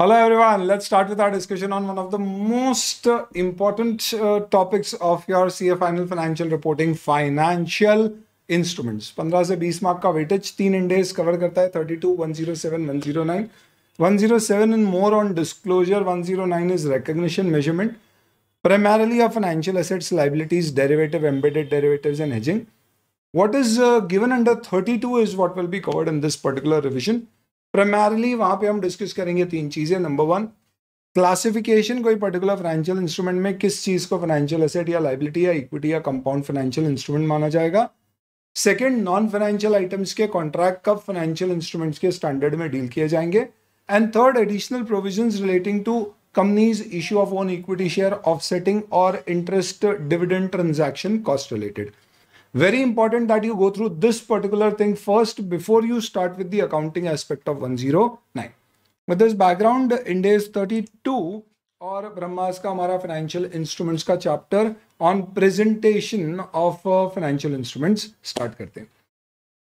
Hello everyone, let's start with our discussion on one of the most uh, important uh, topics of your CA final financial reporting, financial instruments. 15 to 20 mark का three तीन Ind AS 32, 107, 109. 107 and more on disclosure, 109 is recognition measurement, primarily of financial assets, liabilities, derivative, embedded derivatives and hedging. What is uh, given under 32 is what will be covered in this particular revision. Primarily वहां पे हम discuss करेंगे तीन चीजें number one classification कोई particular financial instrument में किस चीज को फाइनेंशियल एसेट या लाइबिलिटी या इक्विटी या कंपाउंड फाइनेंशियल इंस्ट्रूमेंट माना जाएगा सेकेंड नॉन फाइनेंशियल आइटम्स के कॉन्ट्रैक्ट कब फाइनेंशियल इंस्ट्रूमेंट्स के स्टैंडर्ड में डील किए जाएंगे and third additional provision relating to companies issue of own equity share offsetting और interest dividend transaction cost related very important that you go through this particular thing first before you start with the accounting aspect of 109. With this background, in days 32 or Brahma's ka Amara financial instruments ka chapter on presentation of uh, financial instruments start karte.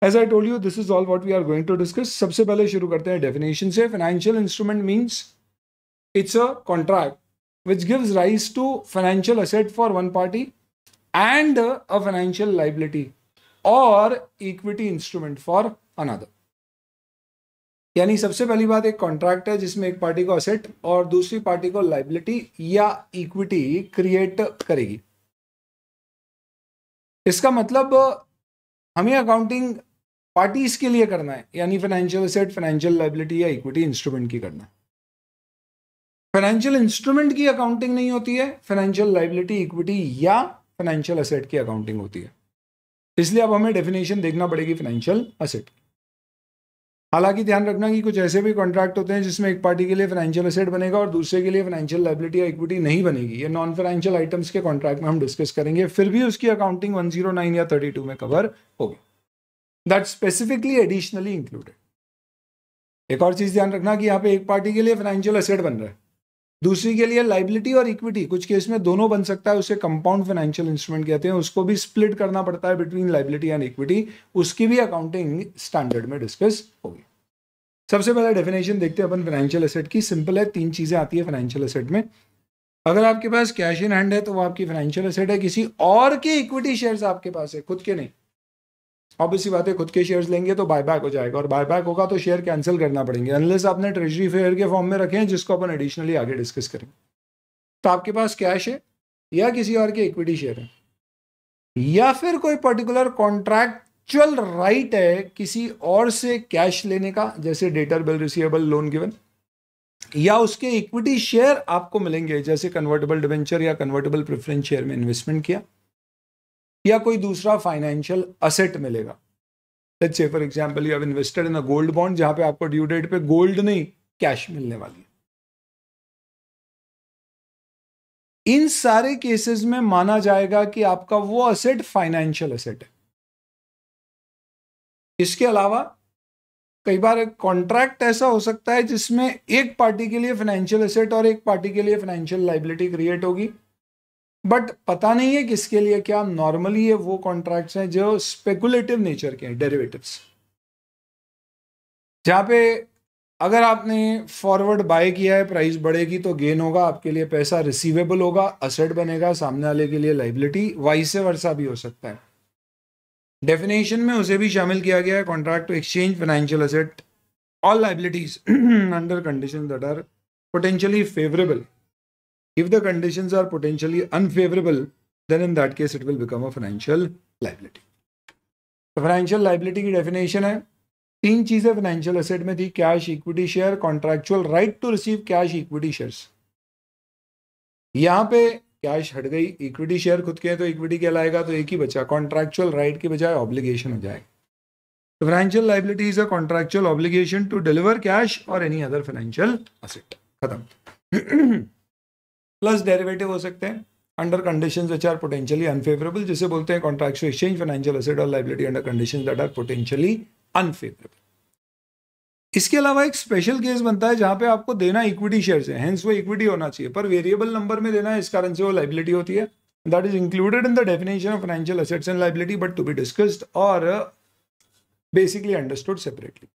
As I told you, this is all what we are going to discuss. Sabse pehle shuru karte hai definition se. Financial instrument means it's a contract which gives rise to financial asset for one party and a financial liability और equity instrument for another यानी सबसे पहली बात एक contract है जिसमें एक party को असेट और दूसरी पार्टी को लाइबिलिटी या इक्विटी क्रिएट करेगी इसका मतलब हमें अकाउंटिंग पार्टीज के लिए करना है यानी फाइनेंशियल असेट फाइनेंशियल लाइबिलिटी या इक्विटी इंस्ट्रूमेंट की करना है फाइनेंशियल इंस्ट्रूमेंट की अकाउंटिंग नहीं होती है फाइनेंशियल लाइबिलिटी इक्विटी या फाइनेंशियल असेट की अकाउंटिंग होती है इसलिए अब हमें डेफिनेशन देखना पड़ेगी फाइनेंशियल असेट हालांकि ध्यान रखना कि कुछ ऐसे भी कॉन्ट्रैक्ट होते हैं जिसमें एक पार्टी के लिए फाइनेंशियल असेट बनेगा और दूसरे के लिए फाइनेंशियल लाइबिलिटी या इक्विटी नहीं बनेगी ये नॉन फाइनेंशियल आइटम्स के कॉन्ट्रैक्ट में हम डिस्कस करेंगे फिर भी उसकी अकाउंटिंग 109 या 32 में कवर होगी दैट स्पेसिफिकली एडिशनली इंक्लूडेड एक और चीज ध्यान रखना कि यहाँ पे एक पार्टी के लिए फाइनेंशियल असेट बन रहा है दूसरी के लिए लाइबिलिटी और इक्विटी कुछ केस में दोनों बन सकता है उसे कंपाउंड फाइनेंशियल इंस्ट्रूमेंट कहते हैं उसको भी स्प्लिट करना पड़ता है बिटवीन लाइबिलिटी एंड इक्विटी उसकी भी अकाउंटिंग स्टैंडर्ड में डिस्कस होगी सबसे पहले डेफिनेशन देखते हैं अपन फाइनेंशियल एसेट की सिंपल है तीन चीज़ें आती है फाइनेंशियल एसेट में अगर आपके पास कैश इन हैंड है तो वो आपकी फाइनेंशियल एसेट है किसी और के इक्विटी शेयर्स आपके पास है खुद के नहीं अब इसी बात है खुद के शेयर्स लेंगे तो बायबैक हो जाएगा और बायबैक होगा तो शेयर कैंसिल करना पड़ेंगे अनलेस आपने ट्रेजरी फेयर के फॉर्म में रखे हैं जिसको अपन एडिशनली आगे डिस्कस करेंगे तो आपके पास कैश है या किसी और के इक्विटी शेयर है या फिर कोई पर्टिकुलर कॉन्ट्रैक्चुअल राइट है किसी और से कैश लेने का जैसे debtor bill receivable loan given या उसके इक्विटी शेयर आपको मिलेंगे जैसे कन्वर्टेबल डिवेंचर या कन्वर्टेबल प्रेफरेंस शेयर में इन्वेस्टमेंट किया या कोई दूसरा फाइनेंशियल असेट मिलेगा let's say for example you have invested in a gold bond जहां पे आपको ड्यू डेट पे गोल्ड नहीं कैश मिलने वाली है इन सारे केसेस में माना जाएगा कि आपका वो असेट फाइनेंशियल असेट है इसके अलावा कई बार एक कॉन्ट्रैक्ट ऐसा हो सकता है जिसमें एक पार्टी के लिए फाइनेंशियल असेट और एक पार्टी के लिए फाइनेंशियल लाइबिलिटी क्रिएट होगी बट पता नहीं है किसके लिए क्या नॉर्मली ये वो कॉन्ट्रैक्ट्स हैं जो स्पेकुलेटिव नेचर के हैं डेरिवेटिव्स जहां पे अगर आपने फॉरवर्ड बाय किया है प्राइस बढ़ेगी तो गेन होगा आपके लिए पैसा रिसीवेबल होगा असेट बनेगा सामने वाले के लिए लाइबिलिटी वाइस वर्षा भी हो सकता है डेफिनेशन में उसे भी शामिल किया गया है contract to exchange financial asset or liabilities under condition that are potentially favourable If the conditions are potentially unfavorable, then in that case it will become a financial liability. तो फाइनेंशियल लाइबिलिटी की definition है तीन चीजें financial asset में थी cash equity share contractual right to receive cash equity share यहां पे cash हट गई इक्विटी शेयर खुद के हैं तो इक्विटी क्या लाएगा तो एक ही बचा कॉन्ट्रेक्चुअल राइट के बजाय ऑब्लिगेशन हो जाएगा तो financial liability is a contractual obligation to deliver cash और एनी अदर फाइनेंशियल असेट खत्म प्लस डेरिवेटिव हो सकते हैं under conditions which are potentially unfavourable जिसे बोलते हैं कॉन्ट्रैक्ट एक्सचेंज फाइनेंशियल असेड और liability under condition that are potentially unfavourable इसके अलावा एक स्पेशल केस बनता है जहां पे आपको देना इक्विटी शेयर है हेंस वो इक्विटी होना चाहिए पर वेरिएबल नंबर में देना है इस कारण से वो लाइबिलिटी होती है that is included in the definition of financial assets and liability but to be discussed और बेसिकली अंडरस्टूड सेपरेटली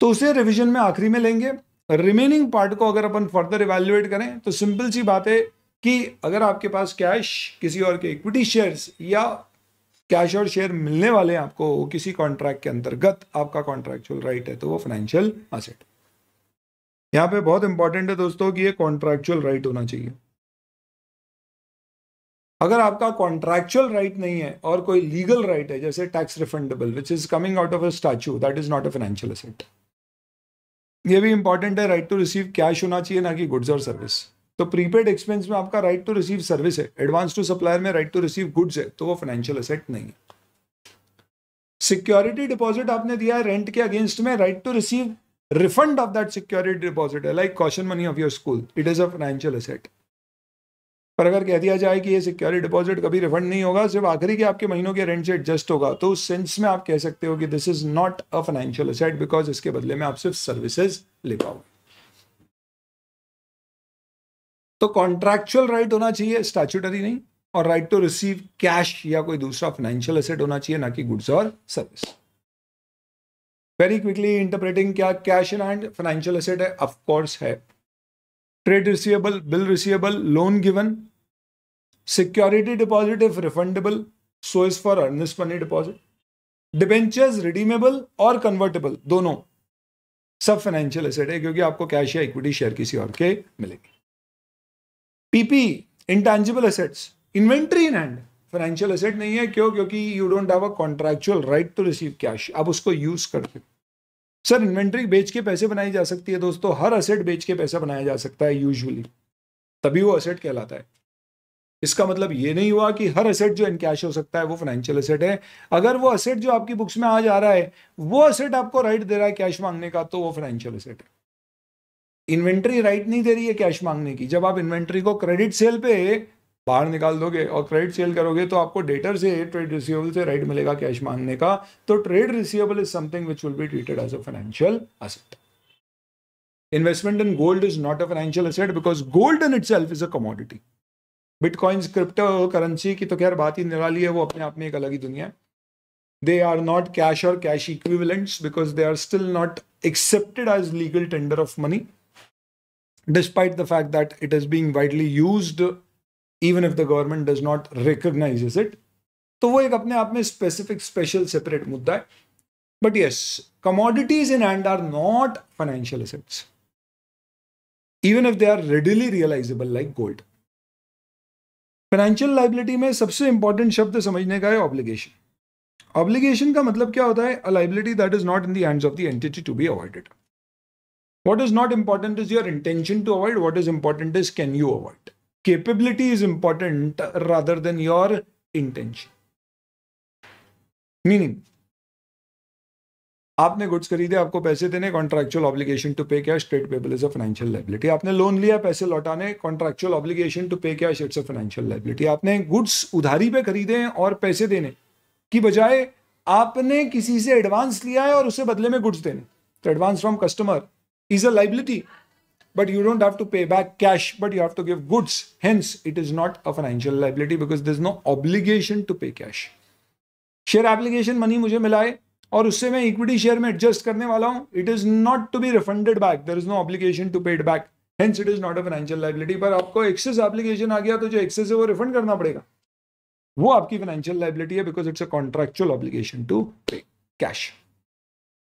तो उसे रिविजन में आखिरी में लेंगे रिमेनिंग पार्ट को अगर अपन फर्दर इवेल्युएट करें तो सिंपल सी बात है कि अगर आपके पास कैश किसी और के इक्विटी शेयर्स या कैश और शेयर मिलने वाले हैं आपको किसी कॉन्ट्रैक्ट के अंतर्गत आपका कॉन्ट्रैक्चुअल राइट है तो वो फाइनेंशियल असेट यहाँ पे बहुत इंपॉर्टेंट है दोस्तों कि ये कॉन्ट्रैक्चुअल राइट होना चाहिए अगर आपका कॉन्ट्रैक्चुअल राइट नहीं है और कोई लीगल राइट है जैसे tax refundable which is coming out of a statute that is not a financial asset ये भी इंपॉर्टेंट है राइट टू रिसीव कैश होना चाहिए ना कि गुड्स और सर्विस तो प्रीपेड एक्सपेंस में आपका राइट टू रिसीव सर्विस है एडवांस टू सप्लायर में राइट टू रिसीव गुड्स है तो वो फाइनेंशियल असेट नहीं है सिक्योरिटी डिपॉजिट आपने दिया है रेंट के अगेंस्ट में right to receive refund of that security deposit है like caution money of your school it is a financial asset पर अगर कह दिया जाए कि ये सिक्योरिटी डिपॉजिट कभी रिफंड नहीं होगा सिर्फ आखिरी के आपके महीनों के रेंट से एडजस्ट होगा तो उस सेंस में आप कह सकते हो कि this is not a financial asset because इसके बदले में आप सिर्फ सर्विसेज ले पाओगे तो कॉन्ट्रैक्चुअल राइट होना चाहिए स्टैचूटरी नहीं और राइट टू रिसीव कैश या कोई दूसरा फाइनेंशियल असेट होना चाहिए ना कि गुड्स और सर्विस वेरी क्विकली इंटरप्रेटिंग क्या cash in hand financial asset है ऑफकोर्स है trade receivable, bill receivable, loan given security deposit if refundable so is for earnest money deposit debentures redeemable और convertible दोनों सब फाइनेंशियल एसेट है क्योंकि आपको cash या इक्विटी शेयर किसी और के मिलेगी PP intangible assets inventory in hand financial asset नहीं है क्यों क्योंकि you don't have a contractual right to receive cash आप उसको यूज करते सकते सर इन्वेंट्री बेच के पैसे बनाई जा सकती है दोस्तों हर असेट बेच के पैसा बनाया जा सकता है यूजुअली तभी वो असेट कहलाता है इसका मतलब ये नहीं हुआ कि हर असेट जो इनकैश हो सकता है वो फाइनेंशियल असेट है अगर वो असेट जो आपकी बुक्स में आज आ रहा है वो असेट आपको राइट दे रहा है कैश मांगने का तो वो फाइनेंशियल असेट है इन्वेंट्री राइट नहीं दे रही है कैश मांगने की जब आप इन्वेंट्री को क्रेडिट सेल पे बाहर निकाल दोगे और क्रेडिट सेल करोगे तो आपको डेटर से ट्रेड रिसीवेबल से राइट मिलेगा कैश मांगने का तो trade receivable is something which will be treated as a financial asset investment in gold is not a financial asset because gold in it is a commodity bitcoins crypto currency की तो खैर बात ही निराली है वो अपने आप में एक अलग ही दुनिया है दे आर नॉट कैश और cash equivalents because they are still not accepted as legal tender of money despite the fact that it is being widely use even if the government does not recognise it तो वो एक अपने आप में specific special separate मुद्दा है but yes commodities in and are not financial assets even if they are readily realisable like gold financial liability में सबसे इंपॉर्टेंट शब्द समझने का है ऑब्लिगेशन ऑब्लिगेशन का मतलब क्या होता है a liability that is not in the hands of the entity to be avoided what is not important is your intention to avoid what is important is can you avoid capability is important rather than your intention. Meaning, आपने goods खरीदे आपको पैसे देने contractual obligation to pay cash trade payable is a financial liability आपने loan लिया पैसे लौटाने contractual obligation to pay cash it's a financial liability आपने गुड्स उधारी पे खरीदे और पैसे देने की बजाय आपने किसी से एडवांस लिया है और उसे बदले में गुड्स देने तो advance from customer is a liability but you don't have to pay back cash, but you have to give goods. Hence, it is not a financial liability because there's no obligation to pay cash. Share application money मुझे मिला है और उससे मैं equity share में adjust करने वाला हूँ it is not to be refunded back there is no obligation to paid back hence it is not a financial liability पर आपको एक्सेस एप्लीकेशन आ गया तो जो एक्सेस है वो रिफंड करना पड़ेगा वो आपकी फाइनेंशियल लाइबिलिटी है because it's a contractual obligation to pay cash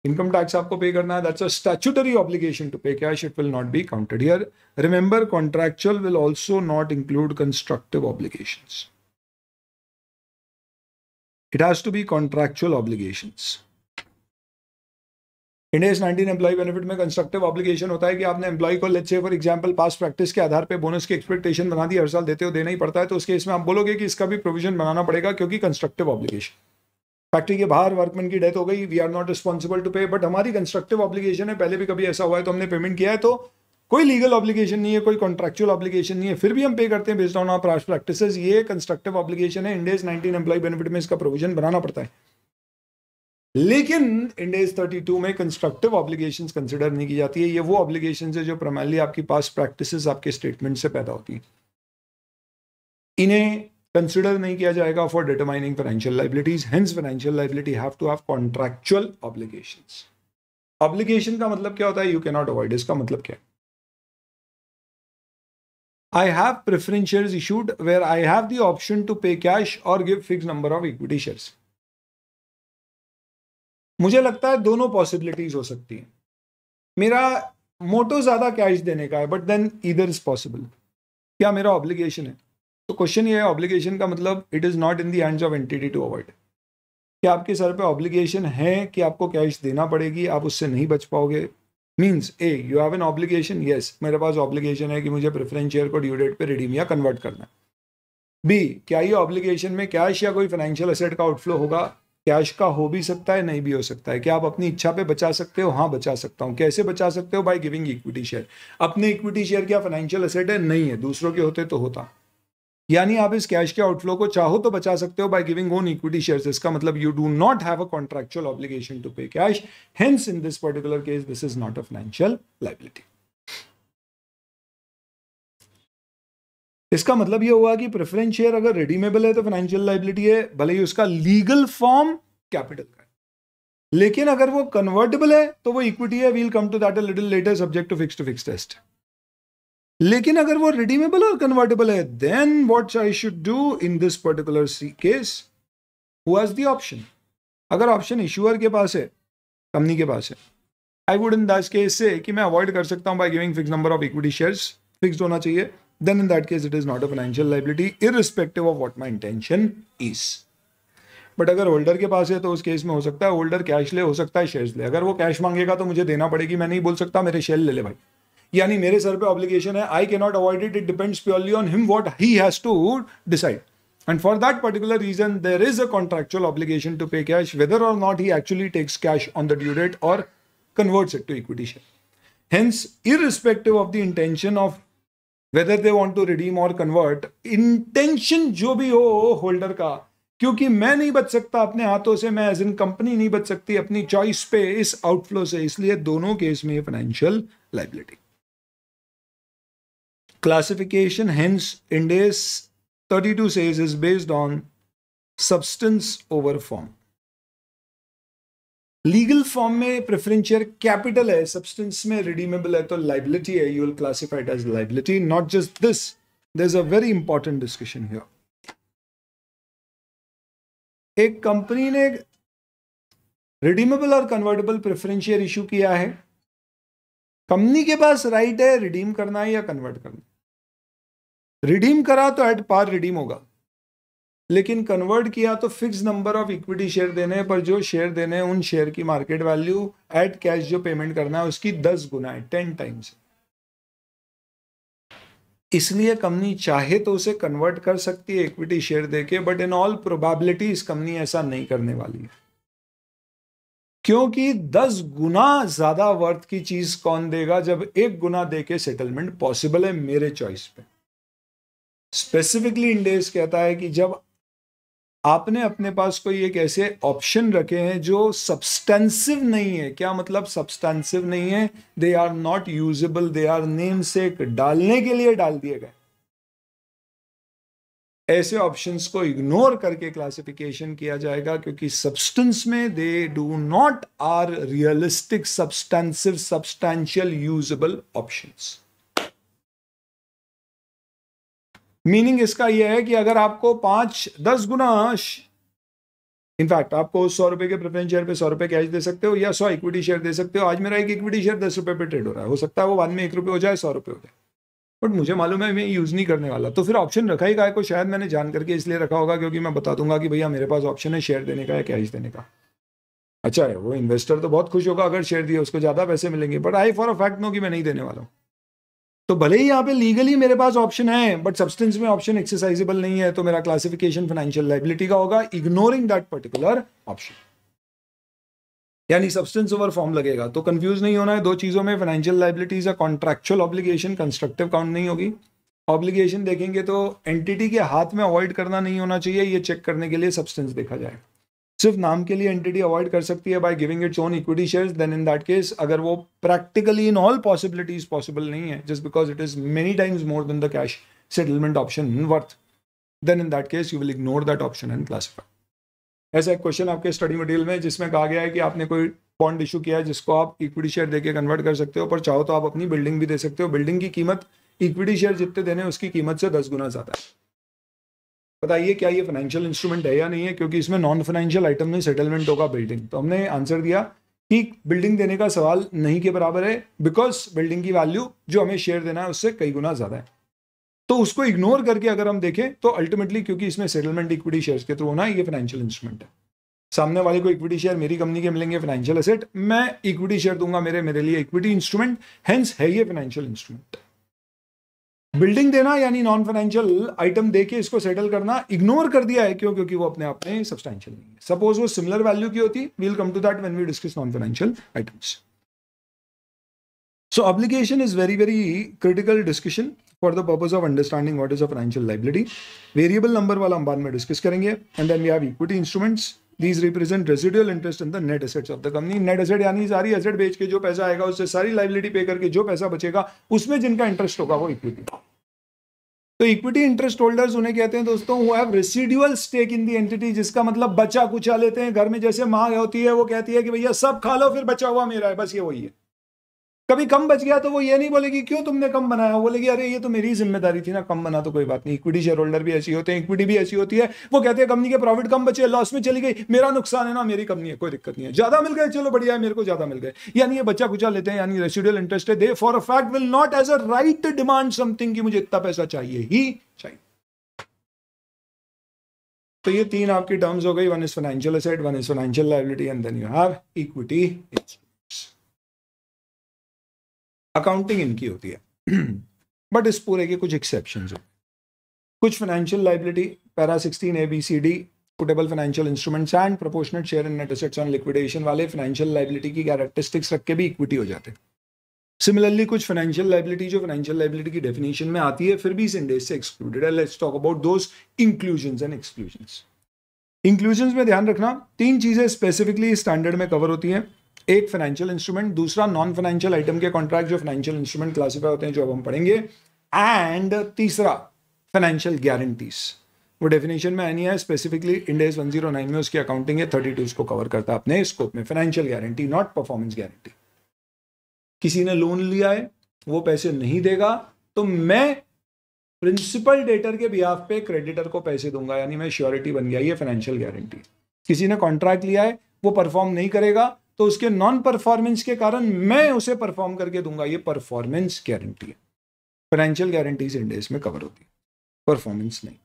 income tax आपको पे करना है that's a statutory obligation to pay cash it will not be counted here remember contractual will also not include constructive obligations it has be contractual contractual India Ind AS 19 employ benefit में constructive obligation होता है कि आपने employ को late से for example pass practice के आधार पे bonus की एक्सपेक्टेशन बना दी हर साल देते हो देना ही पड़ता है तो उसके इसमें आप बोलोगे कि इसका भी प्रोविजन बनाना पड़ेगा क्योंकि कंस्ट्रक्टिव ऑब्लिगेशन फैक्ट्री के बाहर वर्कमैन की डेथ हो गई we are not responsible to pay but हमारी कंस्ट्रक्टिव ऑब्लिगेशन है पहले भी कभी ऐसा हुआ है तो हमने पेमेंट किया है तो कोई लीगल ऑब्लिगेशन नहीं है कोई कॉन्ट्रेक्चुअल ऑब्लिगेशन नहीं है फिर भी हम पे करते हैं बेस्ड ऑन आर प्रैक्टिस ये कंस्ट्रक्टिव ऑब्लिगेशन है इंडेज नाइनटीन एम्प्लॉय बेनिफिट में इसका प्रोविजन बनाना पड़ता है लेकिन इंडेज 32 में कंस्ट्रक्टिव ऑब्लिगेशन कंसिडर नहीं की जाती है ये वो ऑब्लिगेशन है जो प्रमाली आपकी पास प्रैक्टिस आपके स्टेटमेंट से पैदा होती है इन्हें कंसिडर नहीं किया जाएगा for determining financial liabilities hence financial liability have to have contractual obligation obligation का मतलब क्या होता है यू कैनॉट अवॉइड इसका मतलब क्या है I have preference shares issued where I have the option to pay cash or give fixed number of equity shares. मुझे लगता है दोनों पॉसिबिलिटीज हो सकती हैं मेरा मोटो ज्यादा कैश देने का है बट देन इधर इज पॉसिबल क्या मेरा ऑब्लिगेशन है तो क्वेश्चन ये है ऑब्लिगेशन का मतलब it is not in the hands of entity to avoid क्या आपके सर पे ऑब्लिगेशन है कि आपको कैश देना पड़ेगी आप उससे नहीं बच पाओगे means a you have an obligation yes मेरे पास ऑब्लिगेशन है कि मुझे प्रेफरेंस शेयर को ड्यू डेट पर रिडीम या कन्वर्ट करना है बी क्या ये ऑब्लिगेशन में कैश या कोई फाइनेंशियल असेट का आउटफ्लो होगा कैश का हो भी सकता है नहीं भी हो सकता है क्या आप अपनी इच्छा पे बचा सकते हो हाँ बचा सकता हूँ कैसे बचा सकते हो बाय गिविंग इक्विटी शेयर अपने इक्विटी शेयर क्या फाइनेंशियल असेट है नहीं है दूसरों के होते तो होता यानी आप इस कैश के आउटफ्लो को चाहो तो बचा सकते हो by giving own equity shares इसका मतलब you do not have a contractual obligation to pay cash hence in this particular case this is not a financial liability इसका मतलब यह हुआ कि प्रेफरेंस शेयर अगर रेडीमेबल है तो फाइनेंशियल लाइबिलिटी है भले ही उसका लीगल फॉर्म कैपिटल का लेकिन अगर वो कन्वर्टेबल है तो वो इक्विटी है we'll come to that a little later subject to fix to fix test लेकिन अगर वो रिडीमेबल और कन्वर्टेबल है then what I should do in this particular case whose the option अगर ऑप्शन इश्यूअर के पास है कंपनी के पास है I would in that case say कि मैं अवॉइड कर सकता हूँ by giving fix number of equity shares fix होना चाहिए then in that case it is not a financial liability irrespective of what my intention is but अगर holder के पास है तो उस केस में हो सकता है होल्डर कैश ले हो सकता है शेयर्स ले अगर वो कैश मांगेगा तो मुझे देना पड़ेगी मैं नहीं बोल सकता मेरे शेयर ले ले भाई यानी मेरे सर पे ऑब्लिगेशन है I can not avoid it it depends purely on him what he has to decide And for that particular reason, there is a contractual obligation to pay cash, whether or not he actually takes cash on the due date or converts it to equity share. Hence, irrespective of the intention of whether they want to redeem or convert, intention जो भी हो holder का क्योंकि मैं नहीं बच सकता अपने हाथों से मैं एज इन कंपनी नहीं बच सकती अपनी चॉइस पे इस आउटफ्लो से इसलिए दोनों केस में financial liability Classification, hence, Indes 32 says, is based on substance over form. Legal form में प्रेफरेंस शेयर कैपिटल है सब्सटेंस में रिडीमेबल है तो लाइबिलिटी है you will classified as liability not just this there is a very important discussion here एक company ने redeemable और convertible preference share issue किया है कंपनी के पास राइट right है रिडीम करना है या कन्वर्ट करना रिडीम करा तो एट पार रिडीम होगा लेकिन कन्वर्ट किया तो fix number of equity share देने हैं पर जो शेयर देने हैं उन शेयर की मार्केट वैल्यू एट कैश जो पेमेंट करना है उसकी दस गुना है टेन टाइम्स इसलिए कंपनी चाहे तो उसे कन्वर्ट कर सकती है इक्विटी शेयर देके बट इन ऑल प्रोबेबिलिटी इस कंपनी ऐसा नहीं करने वाली है क्योंकि दस गुना ज्यादा वर्थ की चीज कौन देगा जब एक गुना देके सेटलमेंट पॉसिबल है मेरे चॉइस पे स्पेसिफिकली इंडेस कहता है कि जब आपने अपने पास कोई एक ऐसे ऑप्शन रखे हैं जो सब्सटेंसिव नहीं है क्या मतलब सब्सटेंसिव नहीं है they are not usable they are name से डालने के लिए डाल दिए गए ऐसे ऑप्शंस को इग्नोर करके क्लासिफिकेशन किया जाएगा क्योंकि सब्सटेंस में they do not are realistic substantive substantial usable options meaning इसका यह है कि अगर आपको पांच दस गुना इनफैक्ट आपको सौ रुपए के प्रेफरेंस शेयर पे सौ रुपए कैश दे सकते हो या सौ इक्विटी शेयर दे सकते हो आज मेरा एक इक्विटी शेयर दस रुपए पे ट्रेड हो रहा है हो सकता है वो बाद में एक रुपये हो जाए सौ रुपये हो जाए बट मुझे मालूम है मैं यूज़ नहीं करने वाला तो फिर ऑप्शन रखा ही गाय को शायद मैंने जान करके इसलिए रखा होगा क्योंकि मैं बता दूंगा कि भैया मेरे पास ऑप्शन है शेयर देने का या कैश देने का अच्छा है वो इन्वेस्टर तो बहुत खुश होगा अगर शेयर दिए उसको ज़्यादा पैसे मिलेंगे but I for a fact know कि मैं नहीं देने वाला हूँ तो भले ही यहाँ पे लीगली मेरे पास ऑप्शन है बट सब्सटेंस में ऑप्शन एक्सरसाइजेबल नहीं है तो मेरा क्लासिफिकेशन फाइनेंशियल लाइबिलिटी का होगा इग्नोरिंग दैट पर्टिकुलर ऑप्शन यानी सब्सटेंस ओवर फॉर्म लगेगा तो कंफ्यूज नहीं होना है दो चीजों में फाइनेंशियल लाइबिलिटीज या कॉन्ट्रेक्चुअल ऑब्लिगेशन कंस्ट्रक्टिव काउंट नहीं होगी ऑब्लिगेशन देखेंगे तो एंटिटी के हाथ में अवॉइड करना नहीं होना चाहिए ये चेक करने के लिए सब्सटेंस देखा जाएगा सिर्फ नाम के लिए एंटिटी अवॉइड कर सकती है by giving its own equity shares then in that case अगर वो practically in all possibilities possible नहीं है just because it is many times more than the cash settlement option in worth then in that case you will ignore that option and classify ऐसा एक question आपके study material में जिसमें कहा गया है कि आपने कोई बॉन्ड इशू किया है जिसको आप इक्विटी शेयर देके कन्वर्ट कर सकते हो पर चाहो तो आप अपनी बिल्डिंग भी दे सकते हो बिल्डिंग की कीमत इक्विटी शेयर जितने देने उसकी कीमत से दस गुना ज़्यादा है बताइए क्या ये फाइनेंशियल इंस्ट्रूमेंट है या नहीं है क्योंकि इसमें नॉन फाइनेंशियल आइटम में सेटलमेंट होगा बिल्डिंग तो हमने आंसर दिया कि बिल्डिंग देने का सवाल नहीं के बराबर है बिकॉज बिल्डिंग की वैल्यू जो हमें शेयर देना है उससे कई गुना ज़्यादा है तो उसको इग्नोर करके अगर हम देखें तो अल्टीमेटली क्योंकि इसमें सेटलमेंट इक्विटी शेयर के थ्रू होना ये फाइनेंशियल इंस्ट्रूमेंट है सामने वाले को इक्विटी शेयर मेरी कंपनी के मिलेंगे फाइनेंशियल एसेट मैं इक्विटी शेयर दूंगा मेरे मेरे लिए इक्विटी इंस्ट्रूमेंट हेंस है ये फाइनेंशियल इंस्ट्रूमेंट बिल्डिंग देना यानी नॉन फाइनेंशियल आइटम दे के इसको सेटल करना इग्नोर कर दिया है क्यों क्योंकि वो अपने आप में सब्सटैंशियल नहीं है सपोज वो सिमिलर वैल्यू की होती will come to that when we discuss non financial items so application is very very critical discussion for the purpose of understanding what is a financial liability variable number वाला हम बाद में discuss करेंगे and then we have equity instruments these represent residual interest in the net assets of the company net asset यानी सारी asset बेच के जो पैसा आएगा उससे सारी लाइबिलिटी पे करके जो पैसा बचेगा उसमें जिनका इंटरेस्ट होगा वो इक्विटी तो इक्विटी इंटरेस्ट होल्डर्स उन्हें कहते हैं दोस्तों वो have residual stake in the entity जिसका मतलब बचा कुचा लेते हैं घर में जैसे माँ होती है वो कहती है कि भैया सब खा लो फिर बचा हुआ मेरा है बस ये वही है कभी कम बच गया तो वो ये नहीं बोलेगी क्यों तुमने कम बनाया बोलेगी अरे ये तो मेरी जिम्मेदारी थी ना कम बना तो कोई बात नहीं इक्विटी शेयर होल्डर भी ऐसी होते हैं इक्विटी भी ऐसी होती है वो कहते हैं कंपनी के प्रॉफिट कम बचे लॉस में चली गई मेरा नुकसान है ना मेरी कंपनी है कोई दिक्कत नहीं है ज्यादा मिल गए चलो बढ़िया है मेरे को ज्यादा मिल गए यानी ये बच्चा कुचा लेते हैं यानी रेसिडियल इंटरेस्ट है they for a fact will not as a right demand something की मुझे इतना पैसा चाहिए ही चाहिए तो ये तीन आपकी टर्म्स हो गई one is financial asset one is financial liability and then you have equity accounting इनकी होती है बट इस पूरे के कुछ एक्सेप्शन हो कुछ financial liability para sixteen A B C D puttable financial instruments and proportional share in net assets on liquidation वाले फाइनेंशियल लाइबिलिटी की कैरेक्टरिस्टिक्स रख के भी इक्विटी हो जाते हैं सिमिलरली कुछ फाइनेंशियल लाइबिलिटी जो फाइनेंशियल लाइबिलिटी की डेफिनेशन में आती है फिर भी इस इंडेज से एक्सक्लूडेड है let's talk about those inclusion and exclusion inclusion में ध्यान रखना तीन चीज़ें स्पेसिफिकली स्टैंडर्ड में कवर होती हैं एक फाइनेंशियल इंस्ट्रूमेंट दूसरा नॉन फाइनेंशियल आइटम के कॉन्ट्रैक्ट जो फाइनेंशियल इंस्ट्रूमेंट क्लासिफाई होते हैं जो अब हम पढ़ेंगे एंड तीसरा फाइनेंशियल गारंटीज वो डेफिनेशन में आनी है स्पेसिफिकली इंडेज नाइन में उसकी अकाउंटिंग है थर्टी टू उसको कवर करता है अपने स्कोप में financial guarantee not performance guarantee किसी ने लोन लिया है वो पैसे नहीं देगा तो मैं प्रिंसिपल डेटर के बिहाफ पे क्रेडिटर को पैसे दूंगा यानी मैं श्योरिटी बन गया ये फाइनेंशियल गारंटी किसी ने कॉन्ट्रैक्ट लिया है वो परफॉर्म नहीं करेगा तो उसके नॉन परफॉर्मेंस के कारण मैं उसे परफॉर्म करके दूंगा ये परफॉर्मेंस गारंटी है फाइनेंशियल गारंटीज इंडेक्स में कवर होती है परफॉर्मेंस नहीं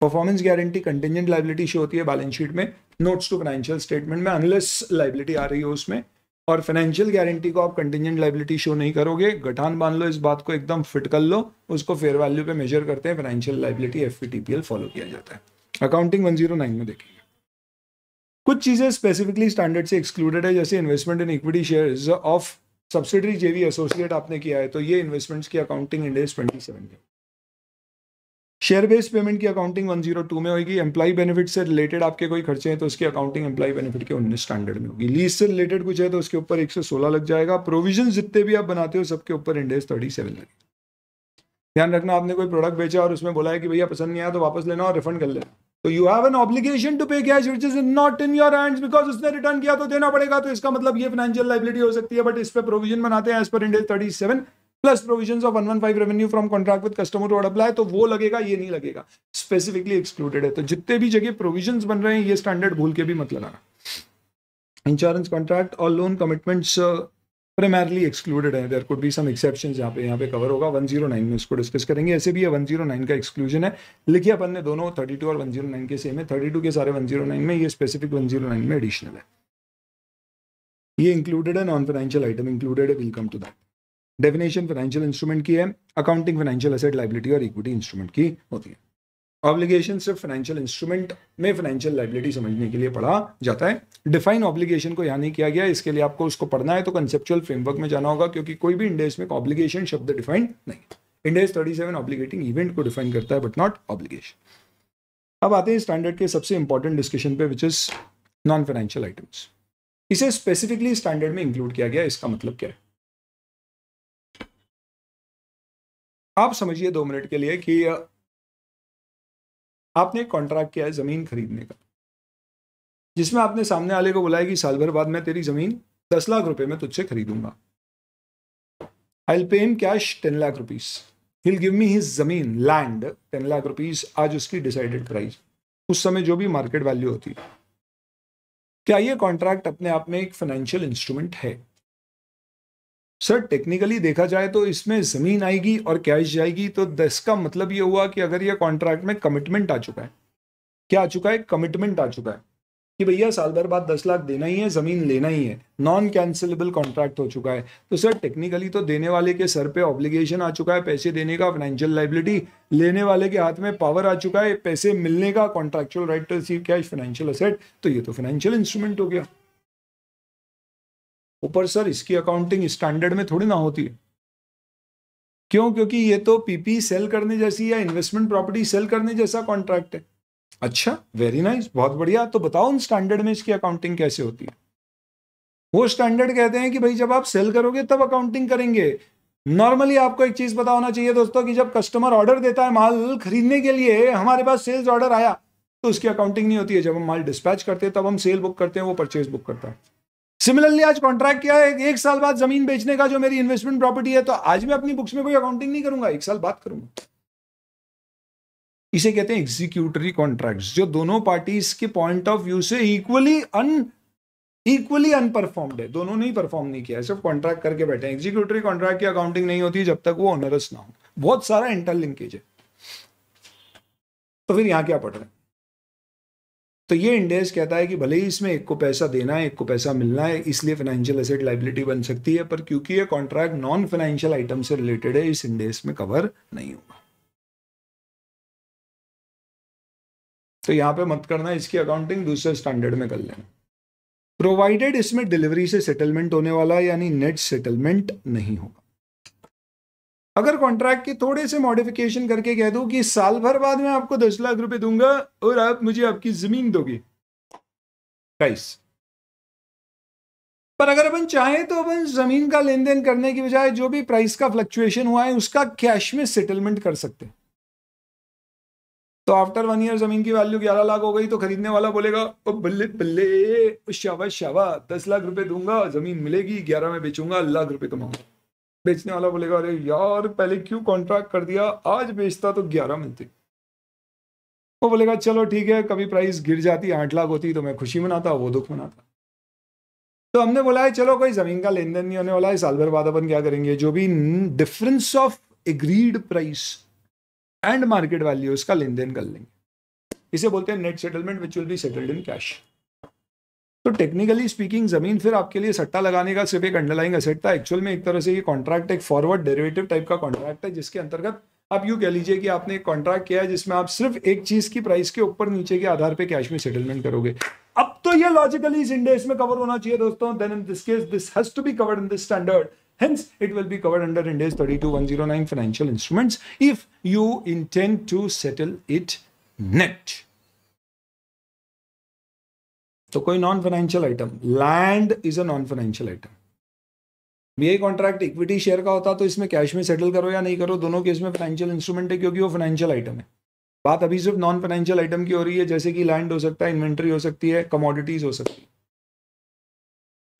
performance guarantee contingent liability show होती है बैलेंस शीट में नोट्स टू फाइनेंशियल स्टेटमेंट में अनलेस लाइबिलिटी आ रही है उसमें और फाइनेंशियल गारंटी को आप कंटिजेंट लाइबिलिटी शो नहीं करोगे गठान बांध लो इस बात को एकदम फिट कर लो उसको फेयर वैल्यू पे मेजर करते हैं फाइनेंशियल लाइबिलिटी एफ फॉलो किया जाता है अकाउंटिंग वन में देखिए कुछ चीज़ें स्पेसिफिकली स्टैंडर्ड से एक्सक्लूडेड है जैसे investment in equity shares of subsidiary JV associate आपने किया है तो ये इन्वेस्टमेंट्स की अकाउंटिंग इंडेज ट्वेंटी सेवन में शेयर बेस्ड पेमेंट की अकाउंटिंग वन जीरो टू में होगी एम्प्लॉय बेनिफिट से रिलेटेड आपके कोई खर्चे हैं तो उसकी अकाउंटिंग एम्प्लाई बेनिफिट के उन्नीस स्टैंडर्ड में होगी लीज से रिलेटेड कुछ है तो उसके ऊपर एक सौ सोलह लग जाएगा प्रोविजन जितने भी आप बनाते हो सबके ऊपर इंडेज सेवन लगेगा ध्यान रखना आपने कोई प्रोडक्ट बेचा और उसमें बोला है कि भैया पसंद नहीं आया तो वापस लेना और रिफंड कर लेना तो you have an obligation to pay cash which is not in your hands because उसने रिटर्न किया तो देना पड़ेगा तो इसका मतलब ये फाइनेंशियल लाइबिलिटी हो सकती है बट इस पर प्रोविजन बनाते हैं as per India thirty seven plus provision of one one five revenue from contract with customer to apply तो वो लगेगा ये नहीं लगेगा स्पेसिफिकली एक्सक्लूडेड है तो जितने भी जगह प्रोविजन बन रहे हैं ये स्टैंडर्ड भूल के भी मत लगाना इंश्योरेंस कॉन्ट्रैक्ट और लोन कमिटमेंट्स primarily excluded है there could be some exception यहाँ पे यहाँ पे कवर होगा 109 में इसको डिस्कस करेंगे ऐसे भी जीरो 109 का एक्सक्लूजन है लिखिए अपन ने दोनों 32 और 109 के सेम है 32 के सारे 109 में ये स्पेसिफिक 109 में एडिशनल है ये इंक्लूडेड है नॉन फाइनेंशियल आइटम इंक्लूडेड है welcome to that definition financial instrument की है अकाउंटिंग फाइनेंशियल एसेट लाइबिलिटी और इक्विटी इंस्ट्रूमेंट की होती है ऑब्लिगेशन सिर्फ फाइनेंशियल इंस्ट्रूमेंट में फाइनेंशियल लाइबिलिटी समझने के लिए पढ़ा जाता है डिफाइन ऑब्लिगेशन को यहाँ नहीं किया गया इसके लिए आपको उसको पढ़ना है तो कंसेप्चुअल फ्रेमवर्क में जाना होगा क्योंकि कोई भी इंडेस में ऑब्लिगेशन शब्द डिफाइंड नहीं Ind AS thirty seven obligating event को डिफाइन करता है बट नॉट ऑब्लिगेशन अब आते हैं स्टैंडर्ड के सबसे इंपॉर्टेंट डिस्कशन पे which is non financial items इसे स्पेसिफिकली स्टैंडर्ड में इंक्लूड किया गया इसका मतलब क्या है आप समझिए दो मिनट के लिए कि आपने एक कॉन्ट्रैक्ट किया है ज़मीन खरीदने का जिसमें आपने सामने वाले को बुलाया कि साल भर बाद मैं तेरी ज़मीन दस लाख रुपए में तुझसे खरीदूंगा I pay cash ten lakh rupees he'll give me his ज़मीन लैंड टेन लाख रुपीज़ आज उसकी डिसाइडेड प्राइस उस समय जो भी मार्केट वैल्यू होती क्या ये कॉन्ट्रैक्ट अपने आप में एक फाइनेंशियल इंस्ट्रूमेंट है सर टेक्निकली देखा जाए तो इसमें ज़मीन आएगी और कैश जाएगी तो इसका मतलब ये हुआ कि अगर ये कॉन्ट्रैक्ट में कमिटमेंट आ चुका है क्या आ चुका है कमिटमेंट आ चुका है कि भैया साल भर बाद दस लाख देना ही है ज़मीन लेना ही है नॉन कैंसिलेबल कॉन्ट्रैक्ट हो चुका है तो सर टेक्निकली तो देने वाले के सर पे ऑब्लिगेशन आ चुका है पैसे देने का फाइनेंशियल लाइबिलिटी लेने वाले के हाथ में पावर आ चुका है पैसे मिलने का contractual right to receive cash financial asset तो ये तो फाइनेंशियल इंस्ट्रूमेंट हो गया ऊपर सर इसकी अकाउंटिंग स्टैंडर्ड में थोड़ी ना होती है क्यों क्योंकि ये तो पीपी सेल करने जैसी या इन्वेस्टमेंट प्रॉपर्टी सेल करने जैसा कॉन्ट्रैक्ट है अच्छा वेरी नाइस nice, बहुत बढ़िया तो बताओ उन स्टैंडर्ड में इसकी अकाउंटिंग कैसे होती है वो स्टैंडर्ड कहते हैं कि भाई जब आप सेल करोगे तब अकाउंटिंग करेंगे नॉर्मली आपको एक चीज बता होना चाहिए दोस्तों कि जब कस्टमर ऑर्डर देता है माल खरीदने के लिए हमारे पास सेल्स ऑर्डर आया तो उसकी अकाउंटिंग नहीं होती है जब हम माल डिस्पैच करते हैं तब हम सेल बुक करते हैं वो परचेज बुक करता है सिमिलरली आज कॉन्ट्रैक्ट किया है एक साल बाद जमीन बेचने का जो मेरी इन्वेस्टमेंट प्रॉपर्टी है तो आज मैं अपनी बुक्स में कोई अकाउंटिंग नहीं करूंगा एक साल बाद करूंगा इसे कहते हैं एग्जीक्यूटरी कॉन्ट्रैक्ट जो दोनों पार्टीज के पॉइंट ऑफ व्यू से इक्वली अन इक्वली अनपरफॉर्म्ड है दोनों ने ही परफॉर्म नहीं किया सिर्फ कॉन्ट्रैक्ट करके बैठे हैं एग्जीक्यूटरी कॉन्ट्रैक्ट की अकाउंटिंग नहीं होती जब तक वो ऑनरस ना हो बहुत सारा इंटरलिंकेज है तो फिर यहां क्या पढ़ रहे हैं तो ये इंडेक्स कहता है कि भले ही इसमें एक को पैसा देना है एक को पैसा मिलना है इसलिए फाइनेंशियल एसेट लाइबिलिटी बन सकती है पर क्योंकि ये कॉन्ट्रैक्ट नॉन फाइनेंशियल आइटम से रिलेटेड है इस इंडेक्स में कवर नहीं होगा तो यहां पे मत करना इसकी अकाउंटिंग दूसरे स्टैंडर्ड में कर लेना प्रोवाइडेड इसमें डिलीवरी से सेटलमेंट होने वाला यानी नेट सेटलमेंट नहीं होगा अगर कॉन्ट्रैक्ट के थोड़े से मॉडिफिकेशन करके कह दो कि साल भर बाद में आपको दस लाख रुपए दूंगा और आप मुझे आपकी जमीन दोगे प्राइस पर अगर अपन चाहें तो अपन जमीन का लेन देन करने की बजाय जो भी प्राइस का फ्लक्चुएशन हुआ है उसका कैश में सेटलमेंट कर सकते हैं तो आफ्टर वन ईयर जमीन की वैल्यू ग्यारह लाख हो गई तो खरीदने वाला बोलेगा ओ बल्ले बल्ले शाबाश शाबाश दस लाख रुपए दूंगा जमीन मिलेगी ग्यारह में बेचूंगा लाख रुपए कमाऊंगा बेचने वाला बोलेगा अरे यार पहले क्यों कॉन्ट्रैक्ट कर दिया आज बेचता तो ग्यारह मिलते वो बोलेगा चलो ठीक है कभी प्राइस गिर जाती आठ लाख होती तो मैं खुशी मनाता वो दुख मनाता तो हमने बोला है चलो कोई जमीन का लेन देन नहीं होने वाला है साल भर बाद अपन क्या करेंगे जो भी difference of agreed price and market value उसका लेन देन कर लेंगे इसे बोलते हैं net settlement which will be settled in cash तो टेक्निकली स्पीकिंग जमीन फिर आपके लिए सट्टा लगाने का सिर्फ एक अंडरलाइंग असेट था एक्चुअल में एक तरह से ये कॉन्ट्रैक्ट एक फॉरवर्ड डेरिवेटिव टाइप का कॉन्ट्रैक्ट है जिसके अंतर्गत आप यू कह लीजिए कि आपने एक कॉन्ट्रैक्ट किया है जिसमें आप सिर्फ एक चीज की प्राइस के ऊपर नीचे के आधार पर कैश में सेटलमेंट करोगे अब तो ये लॉजिकली इस इंडेक्स में कवर होना चाहिए दोस्तों then in this case this has to be covered in this standard be covered under be thirty two one zero nine financial instruments if you intend to settle it next तो कोई non financial item land is a non financial item ये contract equity share का होता तो इसमें cash में settle करो या नहीं करो दोनों केस में फाइनेंशियल इंस्ट्रूमेंट है क्योंकि वो फाइनेंशियल आइटम है बात अभी सिर्फ नॉन फाइनेंशियल आइटम की हो रही है जैसे कि लैंड हो सकता है इन्वेंट्री हो सकती है कमोडिटीज हो सकती है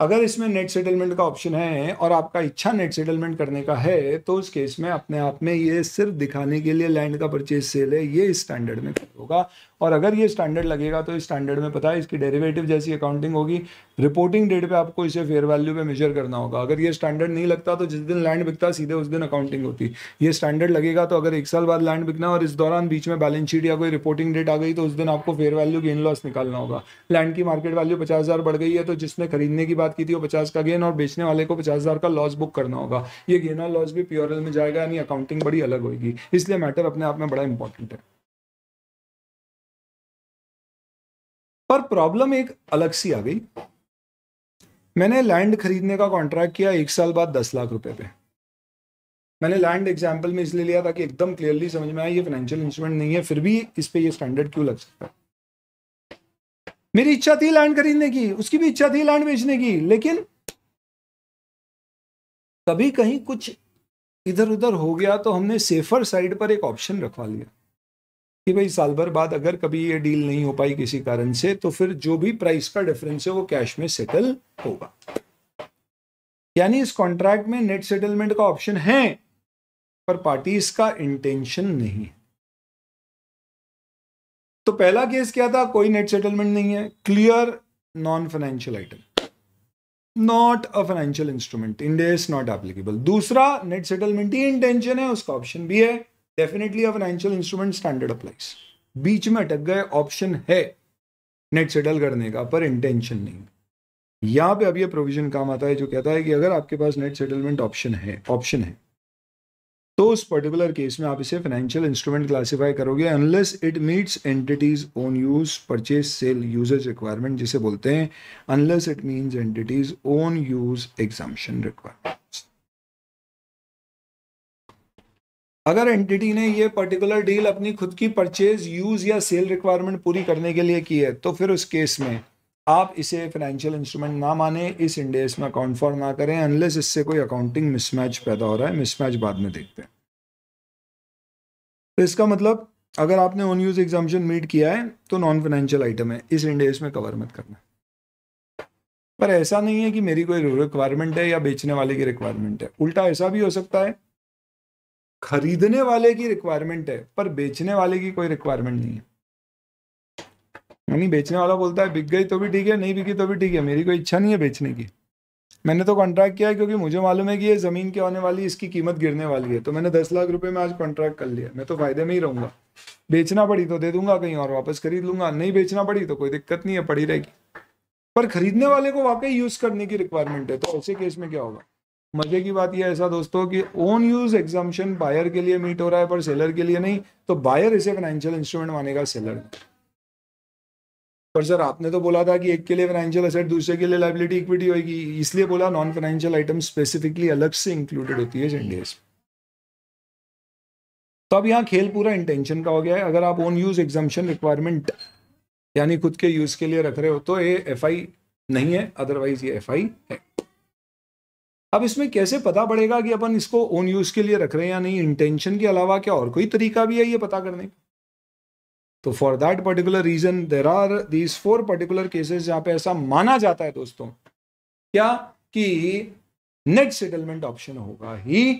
अगर इसमें नेट सेटलमेंट का ऑप्शन है और आपका इच्छा नेट सेटलमेंट करने का है तो उस केस में अपने आप में ये सिर्फ दिखाने के लिए लैंड का परचेज सेल है ये स्टैंडर्ड में होगा और अगर ये स्टैंडर्ड लगेगा तो इस स्टैंडर्ड में पता है इसकी डेरिवेटिव जैसी अकाउंटिंग होगी रिपोर्टिंग डेट पे आपको इसे फेयर वैल्यू पे मेजर करना होगा अगर ये स्टैंडर्ड नहीं लगता तो जिस दिन लैंड बिकता सीधे उस दिन अकाउंटिंग होती ये स्टैंडर्ड लगेगा तो अगर एक साल बाद लैंड बिकना और इस दौरान बीच में बैलेंस शीट या कोई रिपोर्टिंग डेट आ गई तो उस दिन आपको फेयर वैल्यू गेन लॉस निकालना होगा लैंड की मार्केट वैल्यू पचास बढ़ गई है तो जिसने खरीदने की बात की थी वो पचास का गेन और बेचने वाले को पचास का लॉस बुक करना होगा ये गेन और लॉस भी प्योरल में जाएगा यानी अकाउंटिंग बड़ी अलग होगी इसलिए मैटर अपने आप में बड़ा इंपॉर्टेंट है पर प्रॉब्लम एक अलग सी आ गई मैंने लैंड खरीदने का कॉन्ट्रैक्ट किया एक साल बाद दस लाख रुपए पे मैंने लैंड एग्जाम्पल में इसलिए लिया ताकि एकदम क्लियरली समझ में आए ये फाइनेंशियल इंस्ट्रूमेंट नहीं है फिर भी इस पर यह स्टैंडर्ड क्यों लग सकता है मेरी इच्छा थी लैंड खरीदने की उसकी भी इच्छा थी लैंड बेचने की लेकिन कभी कहीं कुछ इधर उधर हो गया तो हमने सेफर साइड पर एक ऑप्शन रखवा लिया कि भाई साल भर बाद अगर कभी ये डील नहीं हो पाई किसी कारण से तो फिर जो भी प्राइस का डिफरेंस है वो कैश में सेटल होगा यानी इस कॉन्ट्रैक्ट में नेट सेटलमेंट का ऑप्शन है पर पार्टी इसका इंटेंशन नहीं है तो पहला केस क्या था कोई नेट सेटलमेंट नहीं है clear non financial item not a financial instrument India is not applicable दूसरा नेट सेटलमेंट ही इंटेंशन है उसका ऑप्शन भी है definitely financial instrument standard applies बीच में अटक गए ऑप्शन है नेट सेटल करने का पर इंटेंशन नहीं यहाँ पे अब ये प्रोविजन काम आता है जो कहता है कि अगर आपके पास नेट सेटलमेंट ऑप्शन है ऑप्शन है तो उस पर्टिकुलर केस में आप इसे फाइनेंशियल इंस्ट्रूमेंट क्लासिफाई करोगे unless it meets entity's own use purchase sale uses requirement जिसे बोलते हैं unless it means entity's own use exemption requirement अगर एंटिटी ने ये पर्टिकुलर डील अपनी खुद की परचेज यूज या सेल रिक्वायरमेंट पूरी करने के लिए की है तो फिर उस केस में आप इसे फाइनेंशियल इंस्ट्रूमेंट ना माने इस इंडेस में अकाउंट फॉर ना करें अनलेस इससे कोई अकाउंटिंग मिसमैच पैदा हो रहा है मिसमैच बाद में देखते हैं तो इसका मतलब अगर आपने ऑन यूज एग्जामेशन मीट किया है तो नॉन फाइनेंशियल आइटम है इस इंडेस में कवर मत करना पर ऐसा नहीं है कि मेरी कोई रिक्वायरमेंट है या बेचने वाले की रिक्वायरमेंट है उल्टा ऐसा भी हो सकता है खरीदने वाले की रिक्वायरमेंट है पर बेचने वाले की कोई रिक्वायरमेंट नहीं है नहीं बेचने वाला बोलता है बिक गई तो भी ठीक है नहीं बिकी तो भी ठीक है मेरी कोई इच्छा नहीं है बेचने की मैंने तो कॉन्ट्रैक्ट किया है क्योंकि मुझे मालूम है कि ये ज़मीन की आने वाली इसकी कीमत गिरने वाली है तो मैंने दस लाख रुपए में आज कॉन्ट्रैक्ट कर लिया मैं तो फायदे में ही रहूंगा बेचना पड़ी तो दे दूंगा कहीं और वापस खरीद लूंगा नहीं बेचना पड़ी तो कोई दिक्कत नहीं है पड़ी रहेगी पर खरीदने वाले को वाकई यूज़ करने की रिक्वायरमेंट है तो ऐसे केस में क्या होगा मजे की बात यह ऐसा दोस्तों कि ओन यूज एग्जामेशन बायर के लिए मीट हो रहा है पर सेलर के लिए नहीं तो बायर इसे फाइनेंशियल इंस्ट्रूमेंट मानेगा सेलर पर सर आपने तो बोला था कि एक के लिए फाइनेंशियल असेट दूसरे के लिए लाइबिलिटी इक्विटी होगी इसलिए बोला नॉन फाइनेंशियल आइटम स्पेसिफिकली अलग से इंक्लूडेड होती है एनडीएस तो अब यहाँ खेल पूरा इंटेंशन का हो गया है अगर आप ओन यूज एग्जामेशन रिक्वायरमेंट यानी खुद के यूज के लिए रख रहे हो तो ये एफ नहीं है अदरवाइज ये एफ है अब इसमें कैसे पता पड़ेगा कि अपन इसको ओन यूज के लिए रख रहे हैं या नहीं इंटेंशन के अलावा क्या और कोई तरीका भी है ये पता करने का तो for that particular reason there are these four particular cases जहां पे ऐसा माना जाता है दोस्तों क्या कि नेट सेटलमेंट ऑप्शन होगा ही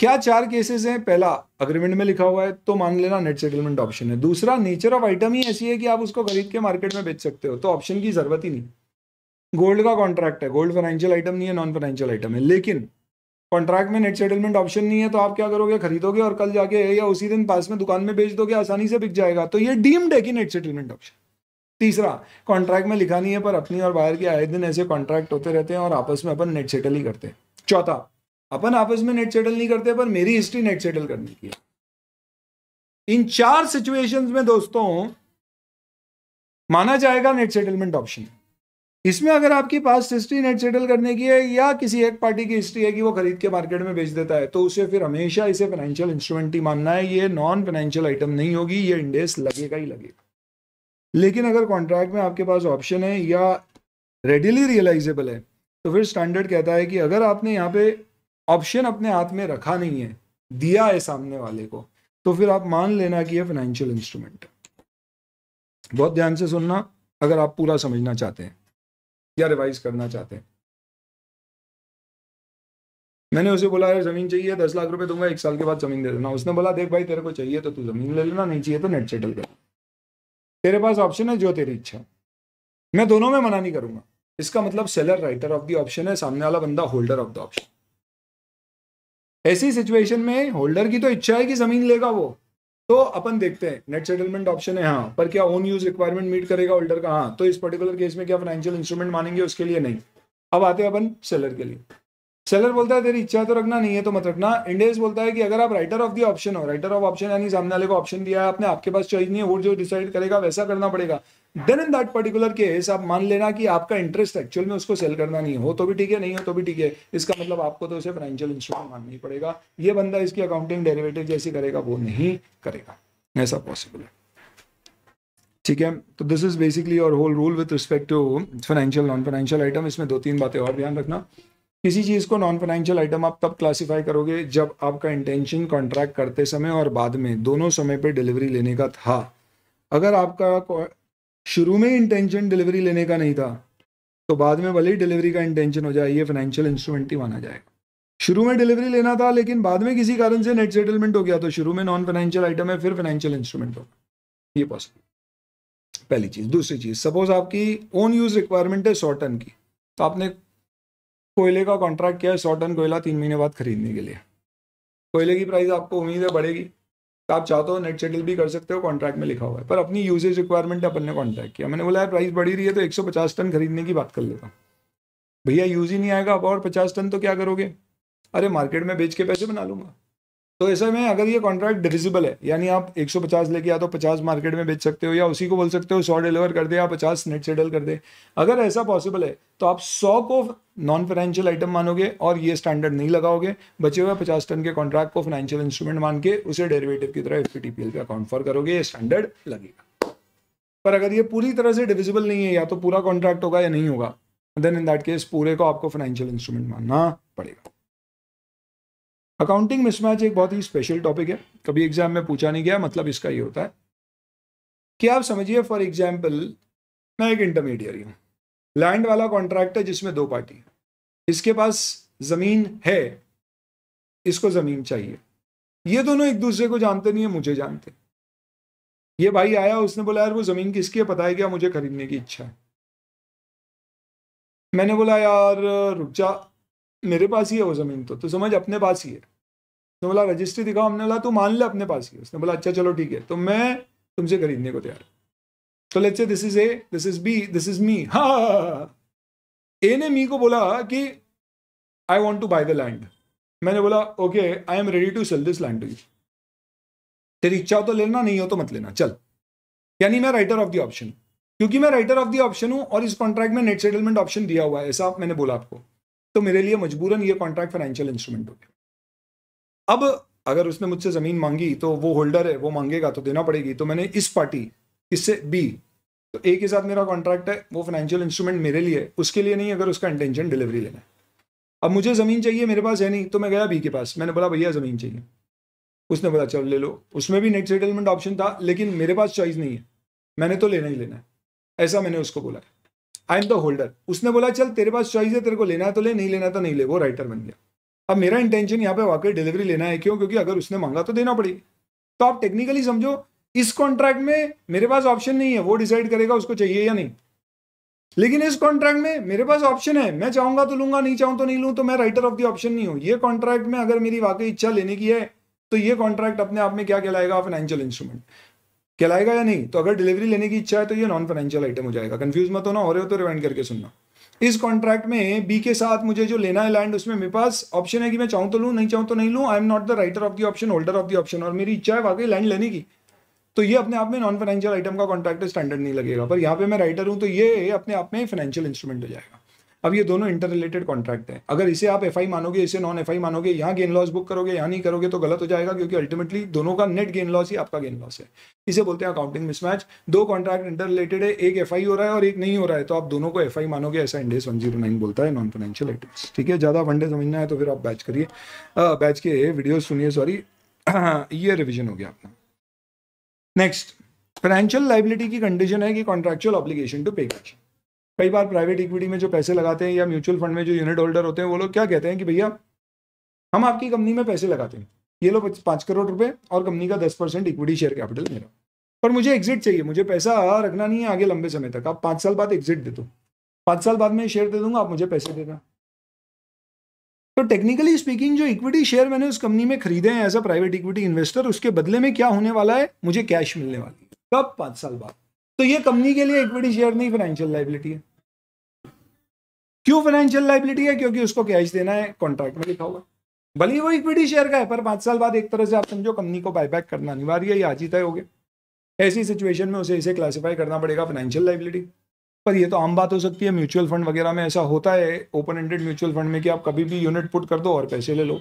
क्या चार केसेस हैं पहला अग्रीमेंट में लिखा हुआ है तो मान लेना नेट सेटलमेंट ऑप्शन है दूसरा नेचर ऑफ आइटम ही ऐसी है कि आप उसको खरीद के मार्केट में बेच सकते हो तो ऑप्शन की जरूरत ही नहीं गोल्ड का कॉन्ट्रैक्ट है गोल्ड फाइनेंशियल आइटम नहीं है नॉन फाइनेंशियल आइटम है लेकिन कॉन्ट्रैक्ट में नेट सेटलमेंट ऑप्शन नहीं है तो आप क्या करोगे खरीदोगे और कल जाके या उसी दिन पास में दुकान में बेच दोगे आसानी से बिक जाएगा तो ये डीम्ड है कि नेट सेटलमेंट ऑप्शन तीसरा कॉन्ट्रैक्ट में लिखा नहीं है पर अपनी और बाहर के आए दिन ऐसे कॉन्ट्रैक्ट होते रहते हैं और आपस में अपन नेट सेटल ही करते हैं चौथा अपन आपस में नेट सेटल नहीं करते पर मेरी हिस्ट्री नेट सेटल करने की है इन चार सिचुएशंस में दोस्तों माना जाएगा नेट सेटलमेंट ऑप्शन इसमें अगर आपके पास हिस्ट्री नेट सेटल करने की है या किसी एक पार्टी की हिस्ट्री है कि वो खरीद के मार्केट में बेच देता है तो उसे फिर हमेशा इसे फाइनेंशियल इंस्ट्रूमेंट ही मानना है ये नॉन फाइनेंशियल आइटम नहीं होगी ये इंडेक्स लगेगा ही लगेगा लेकिन अगर कॉन्ट्रैक्ट में आपके पास ऑप्शन है या रेडिली रियलाइजेबल है तो फिर स्टैंडर्ड कहता है कि अगर आपने यहाँ पे ऑप्शन अपने हाथ में रखा नहीं है दिया है सामने वाले को तो फिर आप मान लेना कि यह फाइनेंशियल इंस्ट्रूमेंट बहुत ध्यान से सुनना अगर आप पूरा समझना चाहते हैं या रिवाइज करना चाहते हैं मैंने उसे बोला यार जमीन चाहिए दस लाख रुपए दूंगा एक साल के बाद जमीन दे देना उसने बोला देख भाई तेरे को चाहिए तो तू जमीन ले लेना नहीं चाहिए तो नेट सेटल कर तेरे पास ऑप्शन है जो तेरी इच्छा मैं दोनों में मना नहीं करूंगा इसका मतलब seller writer of the option है सामने वाला बंदा होल्डर ऑफ द ऑप्शन ऐसी सिचुएशन में होल्डर की तो इच्छा है कि जमीन लेगा वो तो अपन देखते हैं नेट सेटलमेंट ऑप्शन है हाँ पर क्या ओन यूज रिक्वायरमेंट मीट करेगा ओल्डर का हाँ तो इस पर्टिकुलर केस में क्या फाइनेंशियल इंस्ट्रूमेंट मानेंगे उसके लिए नहीं अब आते हैं अपन सेलर के लिए सेलर बोलता है तेरी इच्छा तो रखना नहीं है तो मत रखना इंडेज बोलता है कि अगर आप राइटर ऑफ द ऑप्शन हो राइटर ऑफ ऑप्शन यानी सामने वाले को ऑप्शन दिया है आपने आपके पास चॉइस नहीं है वो जो डिसाइड करेगा वैसा करना पड़ेगा then in that particular case आप मान लेना कि आपका इंटरेस्ट एक्चुअल में उसको सेल करना नहीं हो तो भी ठीक है नहीं हो तो भी ठीक है इसका मतलब आपको तो उसे फाइनेंशियल इंस्ट्रूमेंट मानना ही पड़ेगा ये बंदा इसकी अकाउंटिंग डेरिवेटिव जैसी करेगा वो नहीं करेगा ऐसा पॉसिबल है ठीक है तो दिस इज बेसिकली और whole rule with respect to financial non financial item इसमें दो तीन बातें और ध्यान रखना किसी चीज़ को नॉन फाइनेंशियल आइटम आप तब क्लासिफाई करोगे जब आपका इंटेंशन कॉन्ट्रैक्ट करते समय और बाद में दोनों समय पर डिलीवरी लेने का था अगर आपका शुरू में इंटेंशन डिलीवरी लेने का नहीं था तो बाद में भले ही डिलीवरी का इंटेंशन हो जाए ये फाइनेंशियल इंस्ट्रूमेंट ही माना जाएगा शुरू में डिलीवरी लेना था लेकिन बाद में किसी कारण से नेट सेटलमेंट हो गया तो शुरू में नॉन फाइनेंशियल आइटम है फिर फाइनेंशियल इंस्ट्रूमेंट होगा ये पॉसिबल पहली चीज़ दूसरी चीज़ सपोज आपकी ओन यूज़ रिक्वायरमेंट है सौ टन की तो आपने कोयले का कॉन्ट्रैक्ट किया है सौ टन कोयला तीन महीने बाद खरीदने के लिए कोयले की प्राइस आपको उम्मीद है बढ़ेगी तो आप चाहते हो नेट सेटल भी कर सकते हो कॉन्ट्रैक्ट में लिखा हुआ है पर अपनी यूजेज रिक्वायरमेंट अपन ने कॉन्ट्रैक्ट किया मैंने बोला यार प्राइस बढ़ी रही है तो 150 टन खरीदने की बात कर लेता हूँ भैया यूज ही नहीं आएगा अब और पचास टन तो क्या करोगे अरे मार्केट में बेच के पैसे बना लूंगा तो ऐसे में अगर ये कॉन्ट्रैक्ट डिविजिबल है यानी आप 150 लेके या तो 50 मार्केट में बेच सकते हो या उसी को बोल सकते हो 100 डिलीवर कर दे या 50 नेट सेटल कर दे अगर ऐसा पॉसिबल है तो आप 100 को नॉन फाइनेंशियल आइटम मानोगे और ये स्टैंडर्ड नहीं लगाओगे बचे हुए 50 टन के कॉन्ट्रैक्ट को फाइनेंशियल इंस्ट्रूमेंट मान के उसे डेरिवेटिव की तरह एफ पे अकाउंट फॉर करोगे ये स्टैंडर्ड लगेगा पर अगर ये पूरी तरह से डिविजिबल नहीं है या तो पूरा कॉन्ट्रैक्ट होगा या नहीं होगा देन इन दैट केस पूरे को आपको फाइनेंशियल इंस्ट्रूमेंट मानना पड़ेगा अकाउंटिंग मिसमैच एक बहुत ही स्पेशल टॉपिक है कभी एग्जाम में पूछा नहीं गया मतलब इसका ये होता है कि आप समझिए फॉर एग्जाम्पल मैं एक इंटरमीडियट हूँ लैंड वाला कॉन्ट्रैक्ट है जिसमें दो पार्टी है इसके पास ज़मीन है इसको ज़मीन चाहिए ये दोनों एक दूसरे को जानते नहीं है मुझे जानते ये भाई आया उसने बोला यार वो ज़मीन किसकी है पता है क्या मुझे खरीदने की इच्छा है मैंने बोला यार रुक जा मेरे पास ही है वो ज़मीन तो तो समझ अपने पास ही है तो बोला रजिस्ट्री दिखाओ हमने बोला तू मान ले अपने पास ही है उसने बोला अच्छा चलो ठीक है तो मैं तुमसे खरीदने को तैयार तो let's say this is A this is B this is me हा ए ने मी को बोला कि I want to buy the land मैंने बोला okay I am ready to sell this land to you तेरी इच्छा हो तो लेना नहीं हो तो मत लेना चल यानी मैं राइटर ऑफ द ऑप्शन क्योंकि मैं राइटर ऑफ द ऑप्शन हूं और इस कॉन्ट्रैक्ट में नेट सेटलमेंट ऑप्शन दिया हुआ है ऐसा मैंने बोला आपको तो मेरे लिए मजबूरन ये कॉन्ट्रैक्ट फाइनेंशियल इंस्ट्रूमेंट हो गया अब अगर उसने मुझसे ज़मीन मांगी तो वो होल्डर है वो मांगेगा तो देना पड़ेगी तो मैंने इस पार्टी इससे बी तो ए के साथ मेरा कॉन्ट्रैक्ट है वो फाइनेंशियल इंस्ट्रूमेंट मेरे लिए उसके लिए नहीं अगर उसका इंटेंशन डिलीवरी लेना है अब मुझे ज़मीन चाहिए मेरे पास है नहीं तो मैं गया बी के पास मैंने बोला भैया ज़मीन चाहिए उसने बोला चलो ले लो उसमें भी नेट सेटलमेंट ऑप्शन था लेकिन मेरे पास चॉइस नहीं है मैंने तो लेना ही लेना है ऐसा मैंने उसको बोला है आई एम द होल्डर उसने बोला चल तेरे पास चॉइस है तेरे को लेना है तो ले नहीं लेना तो नहीं ले वो राइटर बन गया अब मेरा इंटेंशन यहाँ पे वाकई डिलीवरी लेना है क्यों क्योंकि अगर उसने मांगा तो देना पड़ेगा तो आप टेक्निकली समझो इस कॉन्ट्रैक्ट में मेरे पास ऑप्शन नहीं है वो डिसाइड करेगा उसको चाहिए या नहीं लेकिन इस कॉन्ट्रैक्ट में मेरे पास ऑप्शन है मैं चाहूंगा तो लूंगा नहीं चाहूँ तो नहीं लूँ तो मैं राइटर ऑफ द ऑप्शन नहीं हूँ ये कॉन्ट्रैक्ट में अगर मेरी वाकई इच्छा लेने की है तो ये कॉन्ट्रैक्ट अपने आप में क्या कहलाएगा फाइनेंशियल इंस्ट्रूमेंट कहलाएगा या नहीं तो अगर डिलीवरी लेने की इच्छा है तो ये नॉन फाइनेंशियल आइटम हो जाएगा कंफ्यूज मत होना हो रहे हो तो रिवाइंड करके सुनना इस कॉन्ट्रैक्ट में बी के साथ मुझे जो लेना है लैंड उसमें मेरे पास ऑप्शन है कि मैं चाहूँ तो लूँ नहीं चाहूँ तो नहीं लूँ I am not the writer of the option holder of the option और मेरी इच्छा है वाकई लैंड लेने की तो ये अपने आप में नॉन फाइनेंशियल आइटम का कॉन्ट्रैक्ट स्टैंडर्ड नहीं लगेगा पर यहाँ पे मैं राइटर हूँ तो ये अपने आप में फाइनेंशियल इंस्ट्रूमेंट हो जाएगा अब ये दोनों इंटर रिलेटेड कॉन्ट्रैक्ट हैं अगर इसे आप एफ मानोगे इसे नॉन एफ मानोगे यहाँ गेन लॉस बुक करोगे यहाँ नहीं करोगे तो गलत हो जाएगा क्योंकि अल्टीमेटली दोनों का नेट गेन लॉस ही आपका गेन लॉस है इसे बोलते हैं अकाउंटिंग मिसमैच दो कॉन्ट्रैक्ट इंटर रिलेटेड है एक एफ हो रहा है और एक नहीं हो रहा है तो आप दोनों को एफ मानोगे ऐसा इंडेस वन बोलता है नॉन फाइनेंशियल आइटम्स ठीक है ज़्यादा वनडे समझना है तो फिर आप बैच करिए बैच के वीडियो सुनिए सॉरी ये रिविजन हो गया अपना नेक्स्ट फाइनेंशियल लाइबिलिटी की कंडीशन है कि contractual obligation to pay cash कई बार प्राइवेट इक्विटी में जो पैसे लगाते हैं या म्यूचुअल फंड में जो यूनिट होल्डर होते हैं वो लोग क्या कहते हैं कि भैया हम आपकी कंपनी में पैसे लगाते हैं ये लोग पाँच करोड़ रुपए और कंपनी का दस परसेंट इक्विटी शेयर कैपिटल मेरा पर मुझे एग्जिट चाहिए मुझे पैसा रखना नहीं है आगे लंबे समय तक आप पाँच साल बाद एग्जिट दे दो पाँच साल बाद मैं शेयर दे दूंगा आप मुझे पैसे देना तो टेक्निकली स्पीकिंग जो इक्विटी शेयर मैंने उस कंपनी में खरीदे हैं as a private equity investor उसके बदले में क्या होने वाला है मुझे कैश मिलने वाली है कब पाँच साल बाद तो ये कंपनी के लिए इक्विटी शेयर नहीं फाइनेंशियल लाइबिलिटी है क्यों फाइनेंशियल लाइबिलिटी है क्योंकि उसको कैश देना है कॉन्ट्रैक्ट में लिखा हुआ भले ही वो इक्विटी शेयर का है पर पांच साल बाद एक तरह से आप समझो कंपनी को बायबैक करना अनिवार्य है या आज ही तय हो गया ऐसी सिचुएशन में उसे इसे क्लासीफाई करना पड़ेगा फाइनेंशियल लाइबिलिटी पर ये तो आम बात हो सकती है म्यूचुअल फंड वगैरह में ऐसा होता है ओपन एंडेड म्यूचुअल फंड में कि आप कभी भी यूनिट पुट कर दो और पैसे ले लो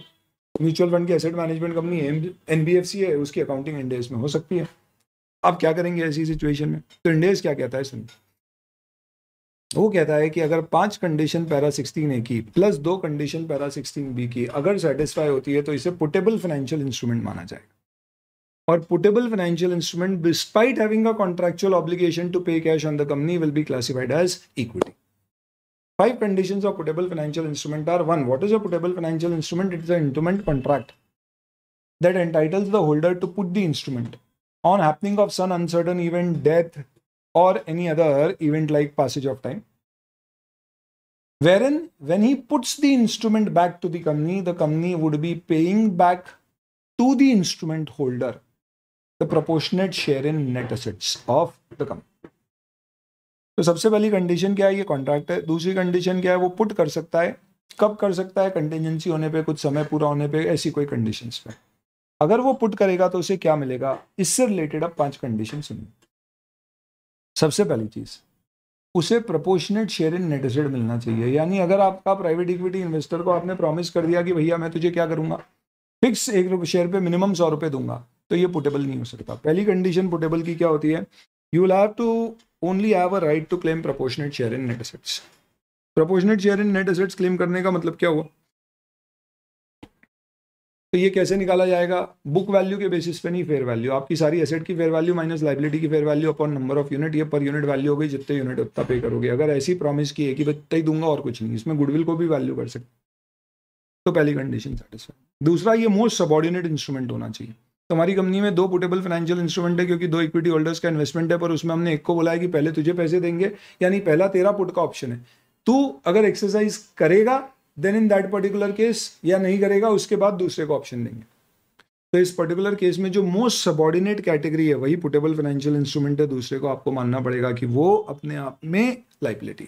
म्यूचुअल फंड की एसेट मैनेजमेंट कंपनी एन है उसकी अकाउंटिंग इंडेस में हो सकती है अब क्या करेंगे ऐसी सिचुएशन में तो इंडेज क्या कहता है सुनिए वो कहता है कि अगर पांच कंडीशन पैरा सिक्सटीन ए की प्लस दो कंडीशन पैरा सिक्सटीन बी की अगर सेटिस्फाई होती है तो इसे पुटेबल फाइनेंशियल इंस्ट्रूमेंट माना जाएगा और puttable financial instrument despite having a contractual obligation to pay cash on the company will be classified as equity five condition of puttable financial instrument are one what is a puttable financial instrument it is an instrument contract that entitles the holder to put on happening of some uncertain event, death, or any other event like passage of time. Wherein, when he puts the instrument back to the company, the company would be paying back to the instrument holder the proportionate share in net assets of the company. तो सबसे पहली condition क्या है ये contract है दूसरी condition क्या है वो पुट कर सकता है कब कर सकता है कंटेजेंसी होने पे कुछ समय पूरा होने पे ऐसी कोई कंडीशंस पे अगर वो पुट करेगा तो उसे क्या मिलेगा इससे रिलेटेड अब पांच कंडीशन सुनिए सबसे पहली चीज उसे proportionate share in net asset मिलना चाहिए यानी अगर आपका प्राइवेट इक्विटी इन्वेस्टर को आपने प्रॉमिस कर दिया कि भैया मैं तुझे क्या करूंगा फिक्स एक रुपये शेयर पे मिनिमम सौ रुपये दूंगा तो ये पुटेबल नहीं हो सकता पहली कंडीशन पुटेबल की क्या होती है you have to only have a right to claim proportionate share in net assets proportionate share in net assets claim करने का मतलब क्या हुआ तो ये कैसे निकाला जाएगा बुक वैल्यू के बेसिस पे नहीं फेयर वैल्यू आपकी सारी एसेट की फेयर वैल्यू माइनस लाइबिलिटी की fair value upon number of unit ये पर यूनिट वैल्यू हो गई जितने यूनिट उतना पे करोगे अगर ऐसी प्रॉमिस की है कि इतना ही दूंगा और कुछ नहीं इसमें गुडविल को भी वैल्यू कर सकते तो पहली कंडीशन सेटिस्फाई दूसरा ये मोस्ट सबॉर्डिनेट इंस्ट्रूमेंट होना चाहिए तुम्हारी कंपनी में दो पोर्टेबल फाइनेंशियल इंस्ट्रूमेंट है क्योंकि दो इक्विटी होल्डर्स का इन्वेस्टमेंट है पर उसमें हमने एक को बोला है कि पहले तुझे पैसे देंगे यानी पहला तेरा पुट का ऑप्शन है तू अगर एक्सरसाइज करेगा then in that particular case या नहीं करेगा उसके बाद दूसरे को ऑप्शन देंगे तो इस पर्टिकुलर केस में जो मोस्ट सबॉर्डिनेट कैटेगरी है वही पुटेबल फाइनेंशियल इंस्ट्रूमेंट है दूसरे को आपको मानना पड़ेगा कि वो अपने आप में लाइबिलिटी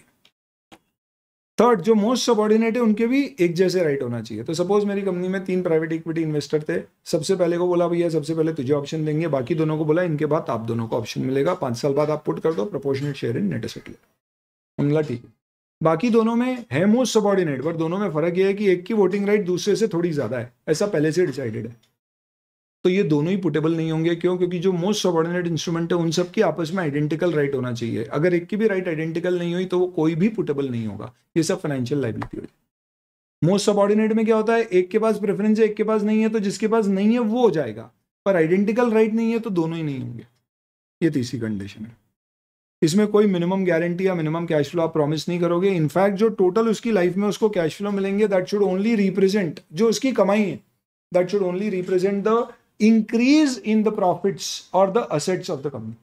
थर्ड जो मोस्ट सबॉर्डिनेट है उनके भी एक जैसे राइट होना चाहिए तो सपोज मेरी कंपनी में तीन प्राइवेट इक्विटी इन्वेस्टर थे सबसे पहले को बोला भैया सबसे पहले तुझे ऑप्शन देंगे बाकी दोनों को बोला इनके बाद आप दोनों को ऑप्शन मिलेगा पांच साल बाद आप पुट कर दो proportional share in net asset ले ठीक है बाकी दोनों में है मोस्ट सबॉर्डिनेट पर दोनों में फर्क यह है कि एक की वोटिंग राइट दूसरे से थोड़ी ज़्यादा है ऐसा पहले से डिसाइडेड है तो ये दोनों ही पुटेबल नहीं होंगे क्यों क्योंकि जो मोस्ट सबॉर्डिनेट इंस्ट्रूमेंट है उन सब की आपस में आइडेंटिकल राइट होना चाहिए अगर एक की भी राइट आइडेंटिकल नहीं हुई तो वो कोई भी पुटेबल नहीं होगा ये सब फाइनेंशियल लाइबिलिटी हो जाए मोस्ट सबॉर्डिनेट में क्या होता है एक के पास प्रेफरेंस है एक के पास नहीं है तो जिसके पास नहीं है वो हो जाएगा पर आइडेंटिकल राइट नहीं है तो दोनों ही नहीं होंगे ये तीसरी तो कंडीशन है इसमें कोई मिनिमम गारंटी या मिनिमम कैश फ्लो आप प्रॉमिस नहीं करोगे इनफैक्ट जो टोटल उसकी लाइफ में उसको कैश फ्लो मिलेंगे दैट शुड ओनली रिप्रेजेंट जो उसकी कमाई है that should only represent the increase in the profits और the assets of the company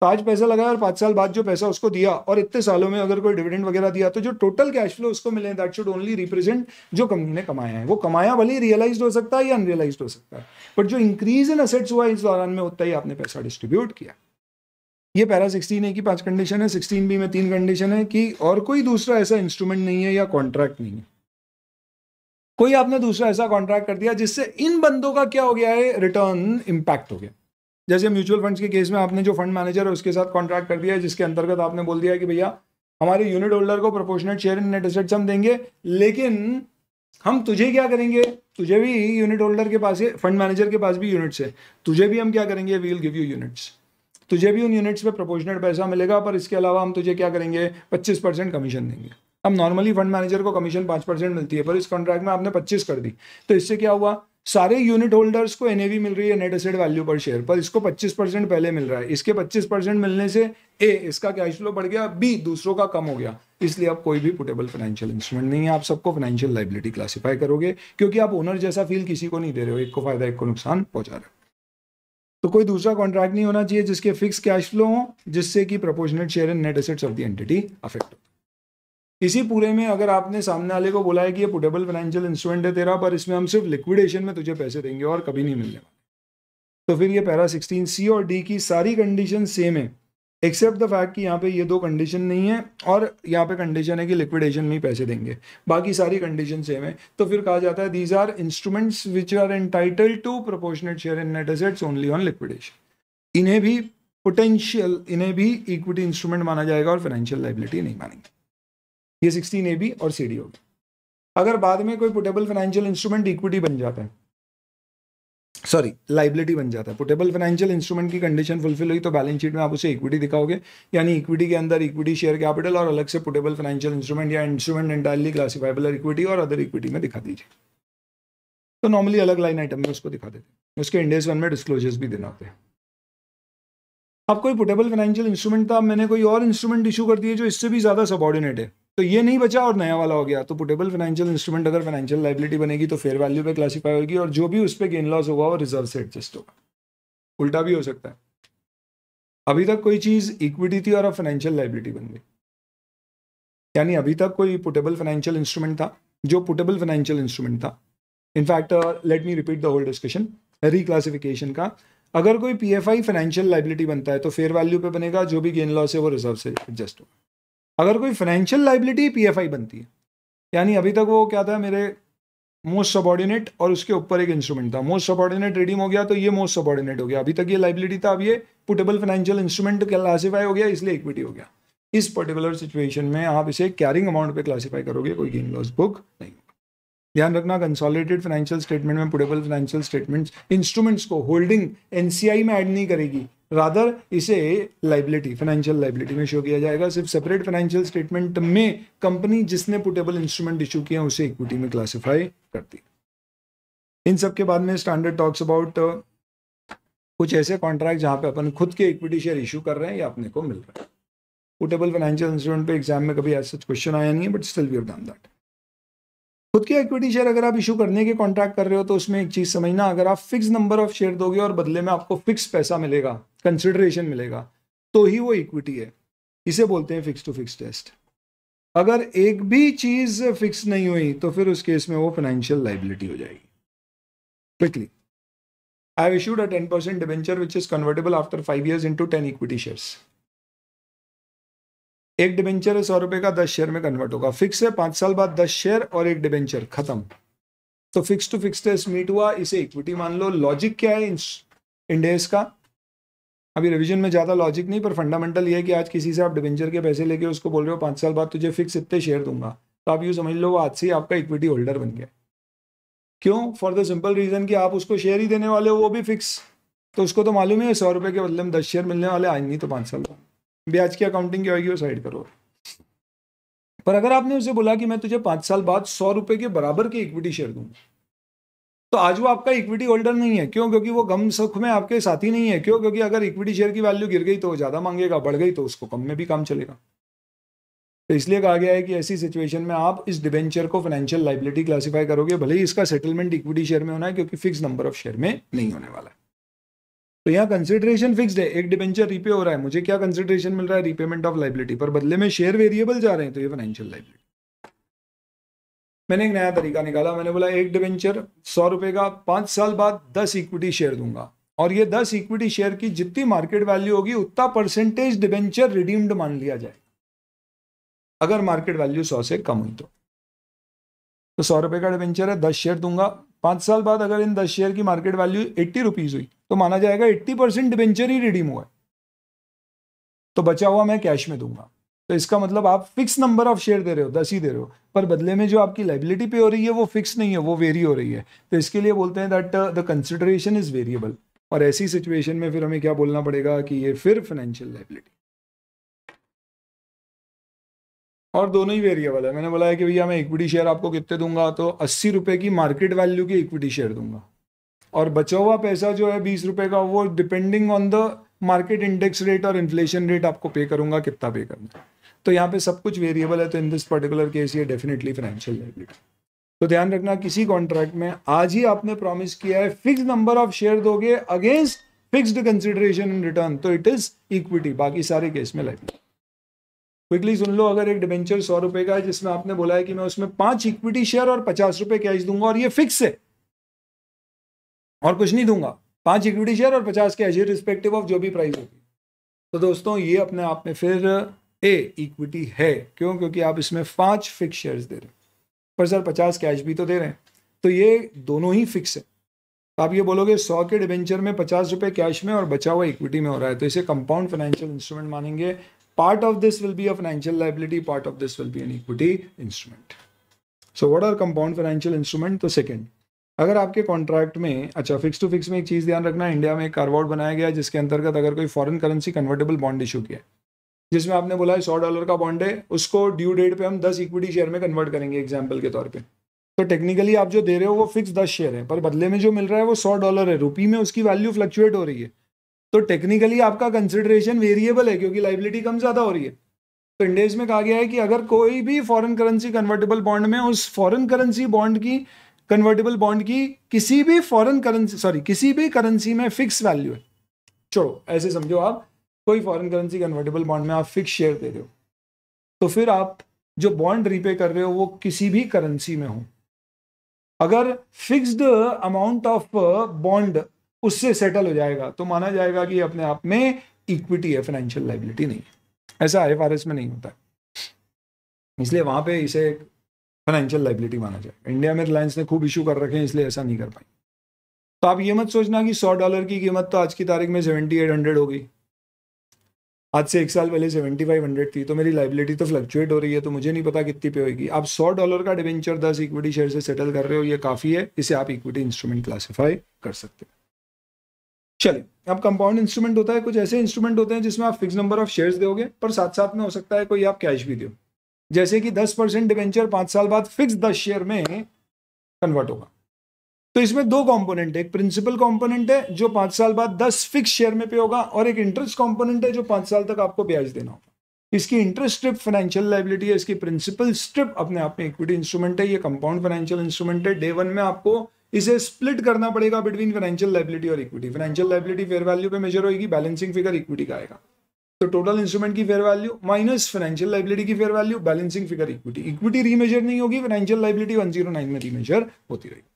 तो आज पैसा लगाया और पाँच साल बाद जो पैसा उसको दिया और इतने सालों में अगर कोई डिविडेंड वगैरह दिया तो जो टोटल कैश फ्लो उसको मिले दैट शुड ओनली रिप्रेजेंट जो कंपनी ने कमाया है वो कमाया भले ही रियलाइज हो सकता है या अनरियलाइज हो सकता है बट जो इंक्रीज इन असेट्स हुआ इस दौरान में उतना ही आपने पैसा डिस्ट्रीब्यूट किया ये पैरा सिक्सटीन ए की पांच कंडीशन है सिक्सटीन बी में तीन कंडीशन है कि और कोई दूसरा ऐसा इंस्ट्रूमेंट नहीं है या कॉन्ट्रैक्ट नहीं है कोई आपने दूसरा ऐसा कॉन्ट्रैक्ट कर दिया जिससे इन बंदों का क्या हो गया है रिटर्न इम्पैक्ट हो गया जैसे म्यूचुअल फंड्स के केस में आपने जो फंड मैनेजर है उसके साथ कॉन्ट्रैक्ट कर दिया है जिसके अंतर्गत आपने बोल दिया कि भैया हमारे यूनिट होल्डर को proportional share in net assets हम देंगे लेकिन हम तुझे क्या करेंगे तुझे भी यूनिट होल्डर के पास फंड मैनेजर के पास भी यूनिट्स है तुझे भी हम क्या करेंगे we will give you units तुझे भी उन यूनिट्स पे प्रोपोर्शनल पैसा मिलेगा पर इसके अलावा हम तुझे क्या करेंगे पच्चीस परसेंट कमीशन देंगे अब नॉर्मली फंड मैनेजर को कमीशन पाँच परसेंट मिलती है पर इस कॉन्ट्रैक्ट में आपने पच्चीस कर दी तो इससे क्या हुआ सारे यूनिट होल्डर्स को एन मिल रही है net asset value per share पर इसको पच्चीस परसेंट पहले मिल रहा है इसके पच्चीस परसेंट मिलने से ए इसका कैश फ्लो बढ़ गया बी दूसरों का कम हो गया इसलिए आप कोई भी पुटेबल फाइनेंशियल इंस्ट्रूमेंट नहीं है आप सबको फाइनेंशियल लाइबिलिटी क्लासीफाई करोगे क्योंकि आप ओनर जैसा फील किसी को नहीं दे रहे हो एक को फायदा एक को नुकसान पहुंचा रहे हो तो कोई दूसरा कॉन्ट्रैक्ट नहीं होना चाहिए जिसके फिक्स कैश फ्लो हो जिससे कि proportional share and net assets of the entity affect हो इसी पूरे में अगर आपने सामने वाले को बोला है कि ये पुटेबल फाइनेंशियल इंस्ट्रूमेंट है तेरा पर इसमें हम सिर्फ लिक्विडेशन में तुझे पैसे देंगे और कभी नहीं मिलने वाले तो फिर ये पैरा सिक्सटीन सी और डी की सारी कंडीशन सेम है एक्सेप्ट द फैक्ट कि यहाँ पे ये दो कंडीशन नहीं है और यहाँ पे कंडीशन है कि लिक्विडेशन में ही पैसे देंगे बाकी सारी कंडीशन सेम है तो फिर कहा जाता है these are instruments which are entitled to proportionate share in net assets only on liquidation इन्हें भी पोटेंशियल इन्हें भी इक्विटी इंस्ट्रूमेंट माना जाएगा और फाइनेंशियल लाइबिलिटी नहीं मानेंगे ये सिक्सटीन ए बी और सी डी होगी अगर बाद में कोई पोटेबल फाइनेंशियल इंस्ट्रूमेंट इक्विटी बन जाता है सॉरी लाइबिलिटी बन जाता है पोर्टेबल फाइनेंशियल इंस्ट्रूमेंट की कंडीशन फुलफिल हुई तो बैलेंस शीट में आप उसे इक्विटी दिखाओगे यानी इक्विटी के अंदर इक्विटी शेयर कैपिटल और अलग से पोर्टेबल फाइनेंशियल इंस्ट्रूमेंट या इंस्ट्रूमेंट इंटायरली क्लासिफाइबल इक्विटी और अदर इक्विटी में दिखा दीजिए तो नॉर्मली अलग लाइन आइटम में उसको दिखा देते हैं उसके इंडेस वन में डिस्क्लोजर्स भी देना होते हैं आप कोई पोर्टेबल फाइनेंशियल इंस्ट्रूमेंट था मैंने कोई और इंस्ट्रूमेंट इशू कर दिए जो इससे भी ज़्यादा सबॉर्डिनेट है तो ये नहीं बचा और नया वाला हो गया तो पुटेबल फाइनेंशियल इंस्ट्रूमेंट अगर फाइनेंशियल लाइबिलिटी बनेगी तो फेयर वैल्यू पे क्लासीफाई होगी और जो भी उस पर गेन लॉस होगा वो रिजर्व से एडजस्ट होगा उल्टा भी हो सकता है अभी तक कोई चीज़ इक्विटी थी और अब फाइनेंशियल लाइबिलिटी बन गई यानी अभी तक कोई पुटेबल फाइनेंशियल इंस्ट्रूमेंट था जो पुटेबल फाइनेंशियल इंस्ट्रूमेंट था in fact let me repeat the whole discussion reclassification का अगर कोई आई फाइनेंशियल लाइबिलिटी बनता है तो फेयर वैल्यू पे बनेगा जो भी गेन लॉस है वो रिजर्व से एडजस्ट होगा अगर कोई फाइनेंशियल लाइबिलिटी पीएफआई बनती है यानी अभी तक वो क्या था मेरे मोस्ट सबॉर्डिनेट और उसके ऊपर एक इंस्ट्रूमेंट था मोस्ट सबॉर्डिनेट रिडीम हो गया तो ये मोस्ट सबॉर्डिनेट हो गया अभी तक ये लाइबिलिटी था अब ये पुटेबल फाइनेंशियल इंस्ट्रूमेंट क्लासीफाई हो गया इसलिए इक्विटी हो गया इस पर्टिकुलर सिचुएशन में आप इसे कैरिंग अमाउंट पर क्लासीफाई करोगे कोई गेन लॉस बुक नहीं ध्यान रखना कंसोलिडेटेड फाइनेंशियल स्टेटमेंट में पुटेबल फाइनेंशियल स्टेटमेंट्स इंस्ट्रूमेंट्स को होल्डिंग एनसीआई में ऐड नहीं करेगी रादर इसे लाइबिलिटी फाइनेंशियल लाइबिलिटी में शो किया जाएगा सिर्फ सेपरेट फाइनेंशियल स्टेटमेंट में कंपनी जिसने पुटेबल इंस्ट्रूमेंट इशू किया उसे इक्विटी में क्लासिफाई करती इन सब के बाद में स्टैंडर्ड टॉक्स अबाउट कुछ ऐसे कॉन्ट्रैक्ट जहाँ पे अपन खुद के इक्विटी शेयर इशू कर रहे हैं या अपने को मिल रहा है पुटेबल फाइनेंशियल इंस्ट्रूमेंट पे एग्जाम में कभी ऐसा क्वेश्चन आया नहीं है but still we done that खुद के इक्विटी शेयर अगर आप इशू करने के कॉन्ट्रैक्ट कर रहे हो तो उसमें एक चीज़ समझना अगर आप फिक्स नंबर ऑफ शेयर दोगे और बदले में आपको फिक्स पैसा मिलेगा कंसिडरेशन मिलेगा तो ही वो इक्विटी है इसे बोलते हैं फिक्स टू फिक्स टेस्ट अगर एक भी चीज फिक्स नहीं हुई तो फिर उस केस में वो फाइनेंशियल लाइबिलिटी हो जाएगी quickly I have issued a ten percent debenture which is convertible after five year into ten equity share एक डिबेंचर है सौ रुपए का दस शेयर में कन्वर्ट होगा फिक्स है पांच साल बाद दस शेयर और एक डिबेंचर खत्म तो fix to fix test meet हुआ इसे इक्विटी मान लो लॉजिक क्या है इंडेस का अभी रिवीजन में ज़्यादा लॉजिक नहीं पर फंडामेंटल ये है कि आज किसी से आप डिवेंचर के पैसे लेके उसको बोल रहे हो पाँच साल बाद तुझे फिक्स इतने शेयर दूंगा तो आप यूँ समझ लो वो आज से आपका इक्विटी होल्डर बन गया क्यों फॉर द सिंपल रीज़न कि आप उसको शेयर ही देने वाले हो वो भी फिक्स तो उसको तो मालूम है सौ रुपये के बदले में दस शेयर मिलने वाले आज नहीं तो पाँच साल बाद ब्याज की अकाउंटिंग क्या होगी वो साइड करो पर अगर आपने उसे बोला कि मैं तुझे पाँच साल बाद सौ रुपये के बराबर के इक्विटी शेयर दूंगा तो आज वो आपका इक्विटी होल्डर नहीं है क्यों क्योंकि वो गम सुख में आपके साथी नहीं है क्यों क्योंकि अगर इक्विटी शेयर की वैल्यू गिर गई तो ज़्यादा मांगेगा बढ़ गई तो उसको कम में भी काम चलेगा तो इसलिए कहा गया है कि ऐसी सिचुएशन में आप इस डिवेंचर को फाइनेंशियल लाइबिलिटी क्लासीफाई करोगे भले ही इसका सेटलमेंट इक्विटी शेयर में होना है क्योंकि फिक्स नंबर ऑफ शेयर में नहीं होने वाला है तो यहाँ कंसिडरेशन फिक्सड है एक डिबेंचर रीपे हो रहा है मुझे क्या कंसिडरेशन मिल रहा है रीपेमेंट ऑफ लाइबिलिटी पर बदले में शेयर वेरिएबल जा रहे हैं तो ये फाइनेंशियल लाइबिलिटी मैंने एक नया तरीका निकाला मैंने बोला एक डिवेंचर सौ रुपये का पाँच साल बाद दस इक्विटी शेयर दूंगा और ये दस इक्विटी शेयर की जितनी मार्केट वैल्यू होगी उतना परसेंटेज डिवेंचर रिडीम्ड मान लिया जाएगा अगर मार्केट वैल्यू सौ से कम हुई तो तो सौ रुपये का डिवेंचर है दस शेयर दूंगा पाँच साल बाद अगर इन दस शेयर की मार्केट वैल्यू एट्टी रुपीज़ हुई तो माना जाएगा एट्टी परसेंट डिवेंचर ही रिडीम हुआ है तो बचा हुआ मैं कैश में दूंगा तो इसका मतलब आप फिक्स नंबर ऑफ शेयर दे रहे हो दस ही दे रहे हो पर बदले में जो आपकी लाइबिलिटी पे हो रही है वो फिक्स नहीं है वो वेरी हो रही है तो इसके लिए बोलते हैं that the consideration is variable और ऐसी सिचुएशन में फिर हमें क्या बोलना पड़ेगा कि ये फिर फाइनेंशियल लाइबिलिटी और दोनों ही वेरिएबल है मैंने बोला है कि भैया मैं इक्विटी शेयर आपको कितने दूंगा तो अस्सी रुपये की मार्केट वैल्यू की इक्विटी शेयर दूंगा और बचा हुआ पैसा जो है बीस रुपये का वो depending on the market index rate और इन्फ्लेशन रेट आपको पे करूंगा कितना पे करना है तो यहाँ पे सब कुछ वेरिएबल है तो इन दिस पर्टिकुलर केस ये डेफिनेटली फाइनेंशियल लाइबिलिटी तो ध्यान रखना किसी कॉन्ट्रैक्ट में आज ही आपने प्रॉमिस किया है फिक्स नंबर ऑफ शेयर दोगे against fixed consideration in return तो इट इज इक्विटी बाकी सारे केस में लाइबिलिटी क्विकली सुन लो अगर एक डिबेंचर सौ रुपए का है जिसमें आपने बोला है कि मैं उसमें पांच इक्विटी शेयर और पचास रुपए कैश दूंगा और ये फिक्स है और कुछ नहीं दूंगा पांच इक्विटी शेयर और पचास कैश रिस्पेक्टिव ऑफ जो भी प्राइस होगी तो दोस्तों ये अपने आप में फिर ए इक्विटी है क्यों क्योंकि आप इसमें पांच फिक्स शेयर्स दे रहे हैं पर सर पचास कैश भी तो दे रहे हैं तो ये दोनों ही फिक्स है तो आप ये बोलोगे सौ के डिवेंचर में पचास रुपये कैश में और बचा हुआ इक्विटी में हो रहा है तो इसे कंपाउंड फाइनेंशियल इंस्ट्रूमेंट मानेंगे part of this will be a financial liability part of this will be an equity instrument so what are compound financial instrument तो सेकेंड अगर आपके कॉन्ट्रैक्ट में अच्छा फिक्स टू फिक्स में एक चीज़ ध्यान रखना इंडिया में एक कार्डआउट बनाया गया जिसके अंतर्गत अगर कोई foreign currency convertible bond issue किया है जिसमें आपने बोला है सौ डॉलर का बॉन्ड है उसको ड्यू डेट पे हम दस इक्विटी शेयर में कन्वर्ट करेंगे एग्जाम्पल के तौर पे तो टेक्निकली आप जो दे रहे हो वो फिक्स दस शेयर है पर बदले में जो मिल रहा है वो सौ डॉलर है रुपी में उसकी वैल्यू फ्लक्चुएट हो रही है तो टेक्निकली आपका कंसिडरेशन वेरिएबल है क्योंकि लाइबिलिटी कम ज़्यादा हो रही है तो इंडेज में कहा गया है कि अगर कोई भी फॉरेन करेंसी कन्वर्टेबल बॉन्ड में उस फॉरेन करेंसी बॉन्ड की कन्वर्टेबल बॉन्ड की किसी भी फॉरेन करेंसी सॉरी किसी भी करेंसी में फिक्स वैल्यू है चलो ऐसे समझो आप कोई फॉरेन करेंसी कन्वर्टेबल बॉन्ड में आप फिक्स शेयर दे रहे हो तो फिर आप जो बॉन्ड रीपे कर रहे हो वो किसी भी करेंसी में हो अगर फिक्स्ड अमाउंट ऑफ बॉन्ड उससे सेटल हो जाएगा तो माना जाएगा कि अपने आप में इक्विटी है फाइनेंशियल लाइबिलिटी नहीं है ऐसा आई में नहीं होता इसलिए वहां पे इसे फाइनेंशियल लाइबिलिटी माना जाए इंडिया में रिलायंस ने खूब इशू कर रखे हैं इसलिए ऐसा नहीं कर पाई तो आप ये मत सोचना कि सौ डॉलर की कीमत तो आज की तारीख में सेवेंटी एट हंड्रेड हो गई आज से एक साल पहले सेवेंटी फाइव हंड्रेड थी तो मेरी लाइबिलिटी तो फ्लक्चुएट हो रही है तो मुझे नहीं पता कितनी पे होगी आप सौ डॉलर का डिवेंचर दस इक्विटी शेयर से सेटल कर रहे हो ये काफ़ी है इसे आप इक्विटी इंस्ट्रूमेंट क्लासीफाई कर सकते हैं चलिए अब कंपाउंड इंस्ट्रूमेंट होता है कुछ ऐसे इंस्ट्रूमेंट होते हैं जिसमें आप फिक्स नंबर ऑफ शेयर्स दोगे पर साथ साथ में हो सकता है कोई आप कैश भी दो जैसे कि दस परसेंट डिवेंचर पाँच साल बाद फिक्स दस शेयर में कन्वर्ट होगा तो इसमें दो कंपोनेंट है एक प्रिंसिपल कंपोनेंट है जो पांच साल बाद दस फिक्स शेयर में पे होगा और एक इंटरेस्ट कंपोनेंट है जो पांच साल तक आपको ब्याज देना होगा इसकी इंटरेस्ट स्ट्रिप फाइनेंशियल लाइबिलिटी है इसकी प्रिंसिपल स्ट्रिप अपने आप में इक्विटी इंस्ट्रूमेंट है ये कंपाउंड फाइनेंशियल इंस्ट्रूमेंट है डे वन में आपको इसे स्प्लिट करना पड़ेगा बिटवीन फाइनेंशियल लाइबिलिटी और equity financial liability fair value पे मेजर होगी बैलेंसिंग फिगर इक्विटी का आएगा तो टोटल इंस्ट्रूमेंट की fair value minus financial liability की fair value balancing figure equity equity remeasure नहीं होगी फाइनेंशियल लाइबिलिटी वन में रीमेजर होती रहेगी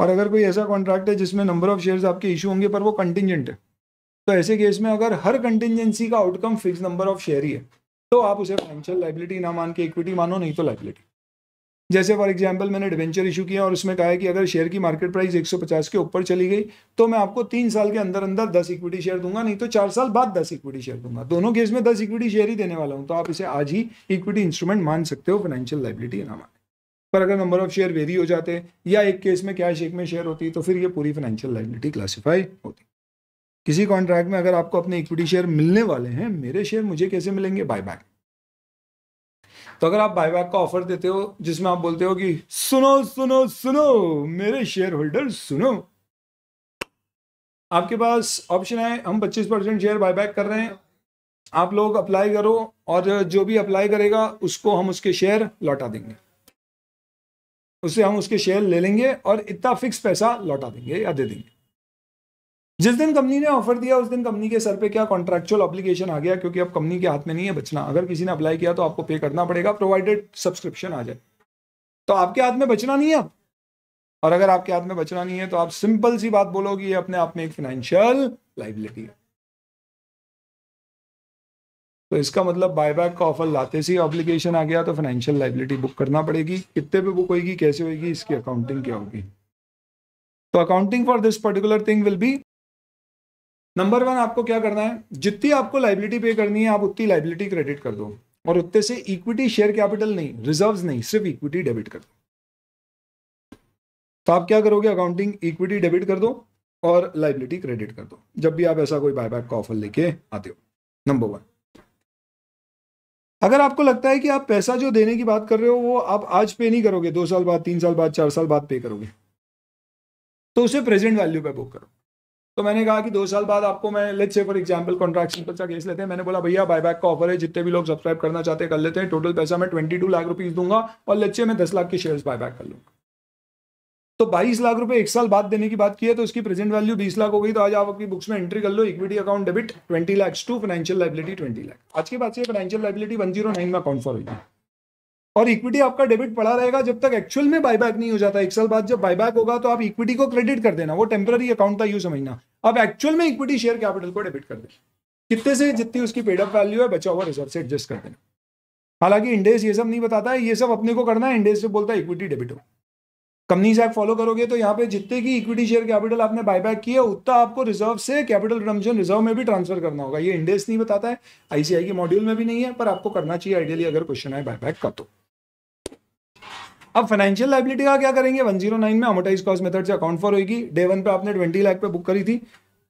और अगर कोई ऐसा कॉन्ट्रैक्ट है जिसमें नंबर ऑफ शेयर्स आपके इशू होंगे पर वो कंटिजेंट है तो ऐसे केस में अगर हर कंटिजेंसी का outcome fix number of share ही है तो आप उसे फाइनेंशियल लाइबिलिटी ना मान के इक्विटी मानो नहीं तो लाइबिलिटी जैसे फॉर एग्जाम्पल मैंने डिवेंचर इशू किया और उसमें कहा है कि अगर शेयर की मार्केट प्राइस 150 के ऊपर चली गई तो मैं आपको तीन साल के अंदर अंदर दस इक्विटी शेयर दूंगा नहीं तो चार साल बाद दस इक्विटी शेयर दूंगा दोनों केस में दस इक्विटी शेयर ही देने वाला हूँ तो आप इसे आज ही इक्विटी इंस्ट्रूमेंट मान सकते हो फाइनेंशियल लाइबिलिटी ना मान पर अगर नंबर ऑफ शेयर वेरी हो जाते या एक केस में कैश एक में शेयर होती तो फिर ये पूरी फाइनेंशियल लाइबिलिटी क्लासीफाई होती किसी कॉन्ट्रैक्ट में अगर आपको अपने इक्विटी शेयर मिलने वाले हैं मेरे शेयर मुझे कैसे मिलेंगे बैक तो अगर आप बायबैक का ऑफर देते हो जिसमें आप बोलते हो कि सुनो सुनो सुनो मेरे शेयर होल्डर सुनो आपके पास ऑप्शन है हम 25 परसेंट शेयर बायबैक कर रहे हैं आप लोग अप्लाई करो और जो भी अप्लाई करेगा उसको हम उसके शेयर लौटा देंगे उससे हम उसके शेयर ले लेंगे और इतना फिक्स पैसा लौटा देंगे या दे देंगे जिस दिन कंपनी ने ऑफर दिया उस दिन कंपनी के सर पे क्या कॉन्ट्रेक्चुअल अप्लीकेशन आ गया क्योंकि अब कंपनी के हाथ में नहीं है बचना अगर किसी ने अप्लाई किया तो आपको पे करना पड़ेगा प्रोवाइडेड सब्सक्रिप्शन आ जाए तो आपके हाथ में बचना नहीं है और अगर आपके हाथ में बचना नहीं है तो आप सिंपल सी बात बोलोगे अपने आप में एक फाइनेंशियल लाइबिलिटी है तो इसका मतलब बायबैक का ऑफर लाते से ऑब्लिगेशन आ गया तो फाइनेंशियल लाइबिलिटी बुक करना पड़ेगी कितने पे बुक होगी कैसे होगी इसकी अकाउंटिंग क्या होगी तो accounting for this particular thing will be number one आपको क्या करना है जितनी आपको लाइबिलिटी पे करनी है आप उतनी लाइबिलिटी क्रेडिट कर दो और उतने से इक्विटी शेयर कैपिटल नहीं रिजर्व नहीं सिर्फ इक्विटी डेबिट कर दो तो आप क्या करोगे अकाउंटिंग इक्विटी डेबिट कर दो और लाइबिलिटी क्रेडिट कर दो जब भी आप ऐसा कोई बायबैक का ऑफर लेके आते हो नंबर वन अगर आपको लगता है कि आप पैसा जो देने की बात कर रहे हो वो आप आज पे नहीं करोगे दो साल बाद तीन साल बाद चार साल बाद पे करोगे तो उसे प्रेजेंट वैल्यू पे बुक करो तो मैंने कहा कि दो साल बाद आपको मैं let's say for example contraction पर केस लेते हैं मैंने बोला भैया बायबैक का ऑफर है जितने भी लोग सब्सक्राइब करना चाहते हैं कर लेते हैं टोटल पैसा मैं ट्वेंटी टू लाख रुपीज दूंगा और लेट्स से मैं दस लाख के शेयर्स बायबैक कर लूँगा तो 22 लाख रुपए एक साल बाद देने की बात की है तो इसकी प्रेजेंट वैल्यू 20 लाख हो गई तो आज आप अपनी बुक्स में एंट्री कर लो equity account debit 20 lakh to financial liability 20 lakh आज की बात से फाइनेंशियल लाइबिलिटी 109 में अकाउंट फॉर होगी और इक्विटी आपका डेबिट पड़ा रहेगा जब तक एक्चुअल में बायबैक नहीं हो जाता एक साल बाद जब बायबैक होगा तो आप इक्विटी को क्रेडिट कर देना वो टेम्पररी अकाउंट था यू समझना अब एक्चुअल में इक्विटी शेयर कैपिटल को डेबिट कर देना कितने से जितनी उसकी पेडअप वैल्यू है बचा हुआ रिजर्व से एडजस्ट कर देना हालांकि इंडेस ये सब नहीं बताता है ये सब अपने को करना है इंडेस से बोलता है इक्विटी डेबिट हो कंपनीज एक्ट फॉलो करोगे तो यहाँ पे जितने की इक्विटी शेयर कैपिटल आपने बायबैक किया उतना आपको रिजर्व से कैपिटल रिडम्पशन रिजर्व में भी ट्रांसफर करना होगा ये इंडेस नहीं बताता है आईसीआई के मॉड्यूल में भी नहीं है पर आपको करना चाहिए आइडियली अगर क्वेश्चन आए बायबैक का तो अब फाइनेंशियल लाइबिलिटी का क्या करेंगे 109 में अमोटाइज कॉस्ट मेथड से अकाउंट फॉर होगी डे वन पे आपने 20 लाख पे बुक करी थी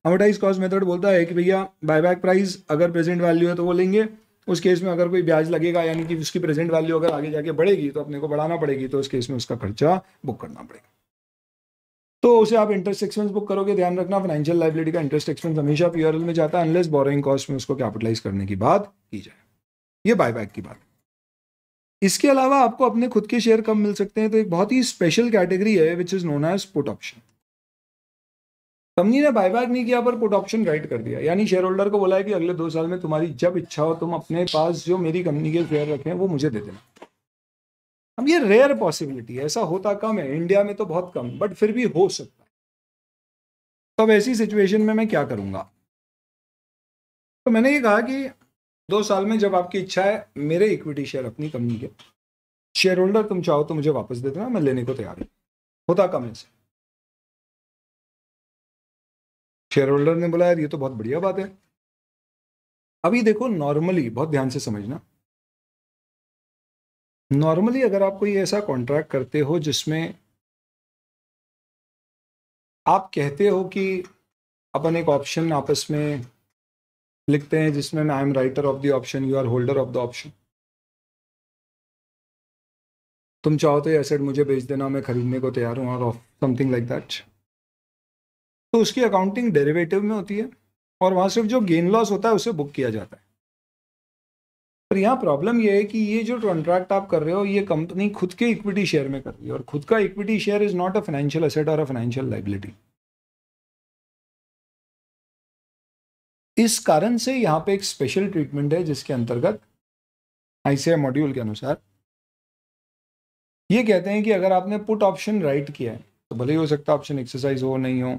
अमोटाइज कॉस्ट मेथड बोलता है कि भैया बायबैक प्राइस अगर प्रेजेंट वैल्यू है तो वो लेंगे उस केस में अगर कोई ब्याज लगेगा यानी कि उसकी प्रेजेंट वैल्यू अगर आगे जाके बढ़ेगी तो अपने को बढ़ाना पड़ेगी तो उस केस में उसका खर्चा बुक करना पड़ेगा तो उसे आप इंटरेस्ट एक्सपेंस बुक करोगे ध्यान रखना फाइनेंशियल लाइबिलिटी का इंटरेस्ट एक्सपेंस हमेशा पीआरएल में जाता है अनलेस बोरिंग कॉस्ट में उसको कैपिटलाइज करने की बात की जाए ये बाय बैक की बात इसके अलावा आपको अपने खुद के शेयर कम मिल सकते हैं तो एक बहुत ही स्पेशल कैटेगरी है which is known as put option company ने बाईबैक नहीं किया पर पुट ऑप्शन राइट कर दिया यानी शेयर होल्डर को बोला है कि अगले दो साल में तुम्हारी जब इच्छा हो तुम अपने पास जो मेरी कंपनी के शेयर रखे हैं वो मुझे दे देना अब ये रेयर पॉसिबिलिटी है ऐसा होता कम है इंडिया में तो बहुत कम बट फिर भी हो सकता है तो अब ऐसी सिचुएशन में मैं क्या करूँगा तो मैंने ये कहा कि दो साल में जब आपकी इच्छा है मेरे इक्विटी शेयर अपनी कंपनी के शेयर होल्डर तुम चाहो तो मुझे वापस दे देना मैं लेने को तैयार हूँ होता कम है शेयर होल्डर ने बोला यार ये तो बहुत बढ़िया बात है अभी देखो नॉर्मली बहुत ध्यान से समझना नॉर्मली अगर आप कोई ऐसा कॉन्ट्रैक्ट करते हो जिसमें आप कहते हो कि अपन एक ऑप्शन आपस में लिखते हैं जिसमें I am writer of the option you are holder of the option तुम चाहो तो ये एसेट मुझे बेच देना मैं खरीदने को तैयार हूँ और समथिंग लाइक दैट तो उसकी अकाउंटिंग डेरिवेटिव में होती है और वहाँ सिर्फ जो गेन लॉस होता है उसे बुक किया जाता है पर यहाँ प्रॉब्लम यह है कि ये जो कॉन्ट्रैक्ट आप कर रहे हो ये कंपनी खुद के इक्विटी शेयर में कर रही है और खुद का equity share is not a financial asset और अ फाइनेंशियल लाइबिलिटी इस कारण से यहाँ पे एक स्पेशल ट्रीटमेंट है जिसके अंतर्गत आईसीआई मॉड्यूल के अनुसार ये कहते हैं कि अगर आपने पुट ऑप्शन राइट किया है तो भले ही हो सकता है ऑप्शन एक्सरसाइज हो नहीं हो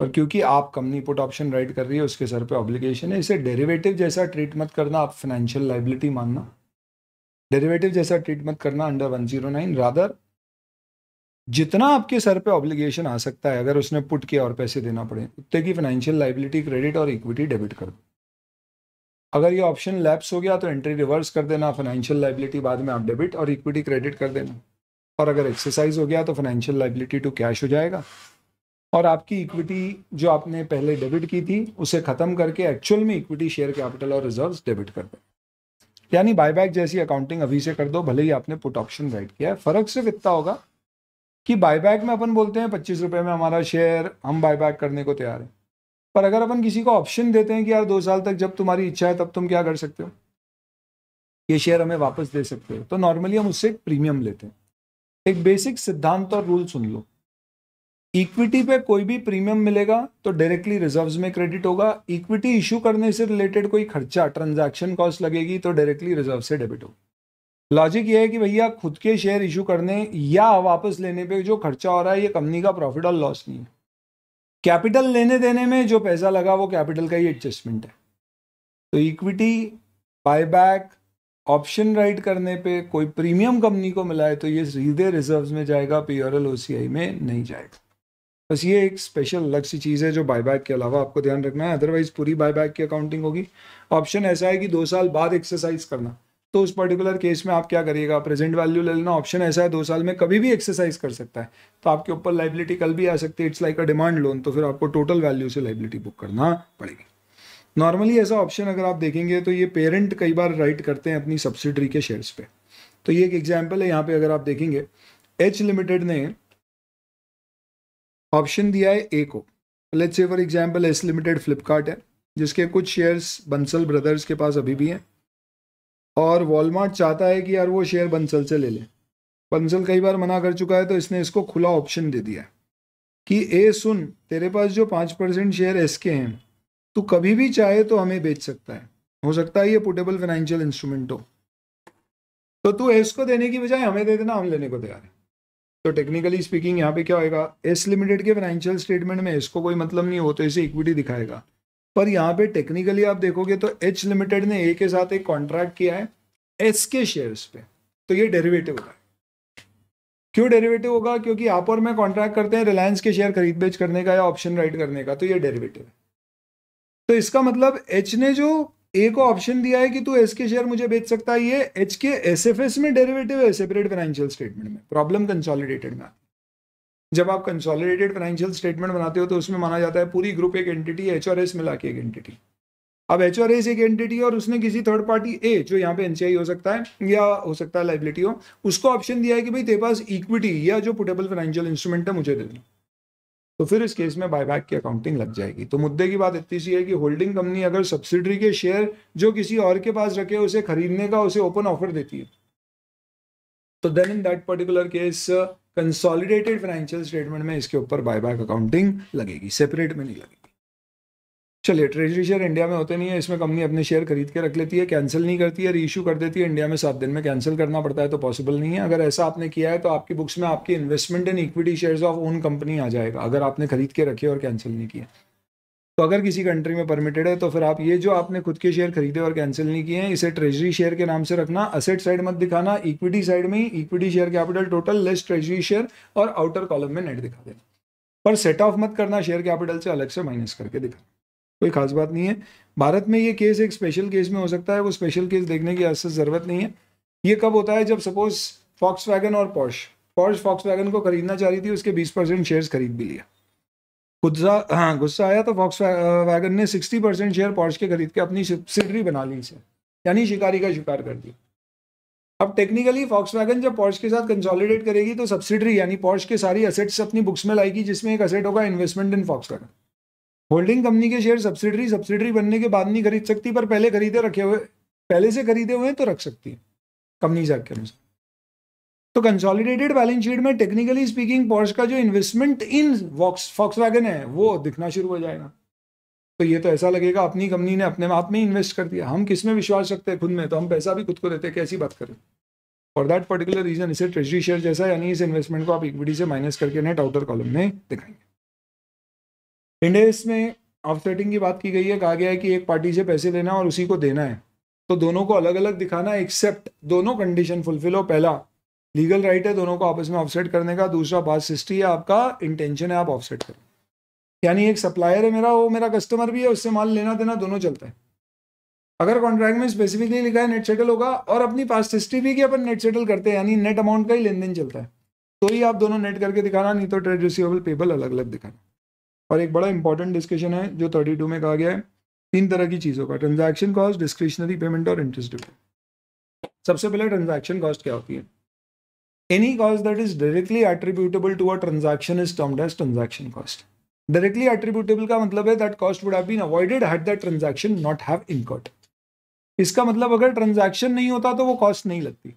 और क्योंकि आप कंपनी पुट ऑप्शन राइट कर रही है उसके सर पे ऑब्लिगेशन है इसे डेरिवेटिव जैसा ट्रीट मत करना आप फाइनेंशियल लाइबिलिटी मानना डेरिवेटिव जैसा ट्रीट मत करना under one zero nine rather जितना आपके सर पे ऑब्लिगेशन आ सकता है अगर उसने पुट किया और पैसे देना पड़े उतने की फाइनेंशियल लाइबिलिटी क्रेडिट और इक्विटी डेबिट कर दो अगर ये ऑप्शन लैप्स हो गया तो एंट्री रिवर्स कर देना फाइनेंशियल लाइबिलिटी बाद में आप डेबिट और इक्विटी क्रेडिट कर देना और अगर एक्सरसाइज हो गया तो फाइनेंशियल लाइबिलिटी टू कैश हो जाएगा और आपकी इक्विटी जो आपने पहले डेबिट की थी उसे खत्म करके एक्चुअल में इक्विटी शेयर कैपिटल और रिजर्व डेबिट कर दें यानी बायबैक जैसी अकाउंटिंग अभी से कर दो भले ही आपने पुट ऑप्शन राइट किया है फर्क सिर्फ इतना होगा कि बायबैक में अपन बोलते हैं पच्चीस रुपये में हमारा शेयर हम बायबैक करने को तैयार है पर अगर अपन किसी को ऑप्शन देते हैं कि यार दो साल तक जब तुम्हारी इच्छा है तब तुम क्या कर सकते हो ये शेयर हमें वापस दे सकते हो तो नॉर्मली हम उससे प्रीमियम लेते हैं एक बेसिक सिद्धांत और रूल सुन लो इक्विटी पे कोई भी प्रीमियम मिलेगा तो डायरेक्टली रिजर्व्स में क्रेडिट होगा इक्विटी इशू करने से रिलेटेड कोई खर्चा ट्रांजैक्शन कॉस्ट लगेगी तो डायरेक्टली रिजर्व से डेबिट होगा लॉजिक ये है कि भैया खुद के शेयर इशू करने या वापस लेने पे जो खर्चा हो रहा है ये कंपनी का प्रॉफिट और लॉस नहीं है कैपिटल लेने देने में जो पैसा लगा वो कैपिटल का ही एडजस्टमेंट है तो इक्विटी बायबैक ऑप्शन राइट करने पे कोई प्रीमियम कंपनी को मिला है तो ये सीधे रिजर्व्स में जाएगा पी ओसीआई में नहीं जाएगा बस ये एक स्पेशल अलग सी चीज़ है जो बायबैक के अलावा आपको ध्यान रखना है अदरवाइज पूरी बायबैक की अकाउंटिंग होगी ऑप्शन ऐसा है कि दो साल बाद एक्सरसाइज करना तो उस पर्टिकुलर केस में आप क्या करिएगा प्रेजेंट वैल्यू ले लेना ऑप्शन ऐसा है दो साल में कभी भी एक्सरसाइज कर सकता है तो आपके ऊपर लाइबिलिटी कल भी आ सकती है it's like a demand loan तो फिर आपको टोटल वैल्यू से लाइबिलिटी बुक करना पड़ेगी नॉर्मली ऐसा ऑप्शन अगर आप देखेंगे तो ये पेरेंट कई बार राइट करते हैं अपनी सब्सिडरी के शेयर्स पे तो ये एक एग्जाम्पल है यहाँ पे अगर आप देखेंगे एच लिमिटेड ने ऑप्शन दिया है ए को let's say for example S limited Flipkart है जिसके कुछ शेयर्स बंसल ब्रदर्स के पास अभी भी हैं और वॉलमार्ट चाहता है कि यार वो शेयर बंसल से ले लें बंसल कई बार मना कर चुका है तो इसने इसको खुला ऑप्शन दे दिया कि ए सुन तेरे पास जो पाँच परसेंट शेयर एस के हैं तू कभी भी चाहे तो हमें बेच सकता है हो सकता है ये पोर्टेबल फाइनेंशियल इंस्ट्रूमेंट हो तो तू एस को देने की बजाय हमें दे देना हम लेने को तैयार है तो टेक्निकली स्पीकिंग यहाँ पे क्या होएगा एस लिमिटेड के फाइनेंशियल स्टेटमेंट में इसको कोई मतलब नहीं हो तो इसे इक्विटी दिखाएगा पर यहाँ पे टेक्निकली आप देखोगे तो एच लिमिटेड ने ए के साथ एक कॉन्ट्रैक्ट किया है एस के शेयर्स पे तो ये डेरिवेटिव होगा क्यों डेरिवेटिव होगा क्योंकि आप और मैं कॉन्ट्रैक्ट करते हैं रिलायंस के शेयर खरीद बेच करने का या ऑप्शन राइट करने का तो ये डेरिवेटिव है तो इसका मतलब एच ने जो ए को ऑप्शन दिया है कि तू एस के शेयर मुझे बेच सकता है ये H K S F S में डेरिवेटिव है सेपरेट फाइनेंशियल स्टेटमेंट में प्रॉब्लम कंसोलिडेटेड में आती जब आप कंसोलिडेटेड फाइनेंशियल स्टेटमेंट बनाते हो तो उसमें माना जाता है पूरी ग्रुप एक एंटिटी एच और एस मिला के एक एंटिटी अब एच और एस एक एंटिटी है और उसने किसी थर्ड पार्टी ए जो यहाँ पे एनसीआई हो सकता है या हो सकता है लाइबिलिटी हो उसको ऑप्शन दिया है कि भाई तेरे पास इक्विटी या जो पुटेबल फाइनेंशियल इंस्ट्रूमेंट है मुझे दे देना तो फिर इस केस में बायबैक की अकाउंटिंग लग जाएगी तो मुद्दे की बात इतनी सी है कि होल्डिंग कंपनी अगर सब्सिडरी के शेयर जो किसी और के पास रखे उसे खरीदने का उसे ओपन ऑफर देती है तो then in that particular case consolidated financial statement में इसके ऊपर बायबैक अकाउंटिंग लगेगी सेपरेट में नहीं लगेगी चलिए ट्रेजरी शेयर इंडिया में होते नहीं है इसमें कंपनी अपने शेयर खरीद के रख लेती है कैंसिल नहीं करती है रीइशू कर देती है इंडिया में सात दिन में कैंसिल करना पड़ता है तो पॉसिबल नहीं है अगर ऐसा आपने किया है तो आपकी बुक्स में आपकी investment in equity shares of own company आ जाएगा अगर आपने खरीद के रखे और कैंसिल नहीं किया तो अगर किसी कंट्री में परमिटेड है तो फिर आप ये जो आपने खुद के शेयर खरीदे और कैंसिल नहीं किए हैं इसे ट्रेजरी शेयर के नाम से रखना असेट साइड मत दिखाना इक्विटी साइड में ही equity share capital total less treasury share और आउटर कॉलम में नेट दिखा देना पर सेट ऑफ मत करना शेयर कैपिटल से अलग से माइनस करके दिखाना कोई खास बात नहीं है भारत में ये केस एक स्पेशल केस में हो सकता है वो स्पेशल केस देखने की आज ज़रूरत नहीं है ये कब होता है जब सपोज फॉक्स वैगन और पॉर्श पॉर्श फॉक्स वैगन को खरीदना चाह रही थी उसके बीस परसेंट शेयर खरीद भी लिया गुस्सा हाँ गुस्सा आया तो फॉक्स वैगन ने सिक्सटी परसेंट शेयर पॉश के खरीद के अपनी सिडरी बना ली इसे यानी शिकारी का शिकार कर दिया अब टेक्निकली फॉक्स वैगन जब पॉर्श के साथ कंसोलिडेट करेगी तो सब्सिडरी यानी पॉर्श के सारी असेट्स अपनी बुक्स में लाएगी जिसमें एक असेट होगा investment in Volkswagen holding company के शेयर सब्सिडरी सब्सिडरी बनने के बाद नहीं खरीद सकती पर पहले खरीदे रखे हुए पहले से खरीदे हुए तो रख सकती है कंपनी से के अनुसार तो कंसोलिडेटेड बैलेंस शीट में टेक्निकली स्पीकिंग पॉर्स का जो इन्वेस्टमेंट इन वॉक्स फॉक्स वैगन है वो दिखना शुरू हो जाएगा तो ये तो ऐसा लगेगा अपनी कंपनी ने अपने आप में इन्वेस्ट कर दिया हम किस में विश्वास रखते हैं खुद में तो हम पैसा भी खुद को देते हैं कैसी बात करें फॉर दैट पर्टिकुलर रीजन इसे ट्रेजरी शेयर जैसा यानी इस इन्वेस्टमेंट को आप इक्विटी से माइनस करके नेट आउटर कॉलम में दिखाएंगे इंडेस में ऑफसेटिंग की बात की गई है कहा गया है कि एक पार्टी से पैसे लेना और उसी को देना है तो दोनों को अलग अलग दिखाना एक्सेप्ट दोनों कंडीशन फुलफिल हो पहला लीगल राइट है दोनों को आपस में ऑफसेट करने का दूसरा बात सिस्ट्री है आपका इंटेंशन है आप ऑफसेट करें यानी एक सप्लायर है मेरा वो मेरा कस्टमर भी है उससे माल लेना देना दोनों चलता है अगर कॉन्ट्रैक्ट में स्पेसिफिकली लिखा है नेट सेटल होगा और अपनी पास हिस्ट्री भी कि अपन नेट सेटल करते हैं यानी नेट अमाउंट का ही लेन देन चलता है तो ही आप दोनों नेट करके दिखाना नहीं तो ट्रेड रिसीवेबल पेबल अलग अलग दिखाना और एक बड़ा इंपॉर्टेंट डिस्कशन है जो थर्टी टू में कहा गया है तीन तरह की चीज़ों का ट्रांजैक्शन कॉस्ट डिस्क्रिशनरी पेमेंट और इंटरेस्ट ड्यू सबसे पहले ट्रांजैक्शन कॉस्ट क्या होती है any cost that is directly attributable to a transaction is termed as transaction cost directly attributable का मतलब है that cost would have been avoided had that transaction not have incurred इसका मतलब अगर ट्रांजेक्शन नहीं होता तो वो कॉस्ट नहीं लगती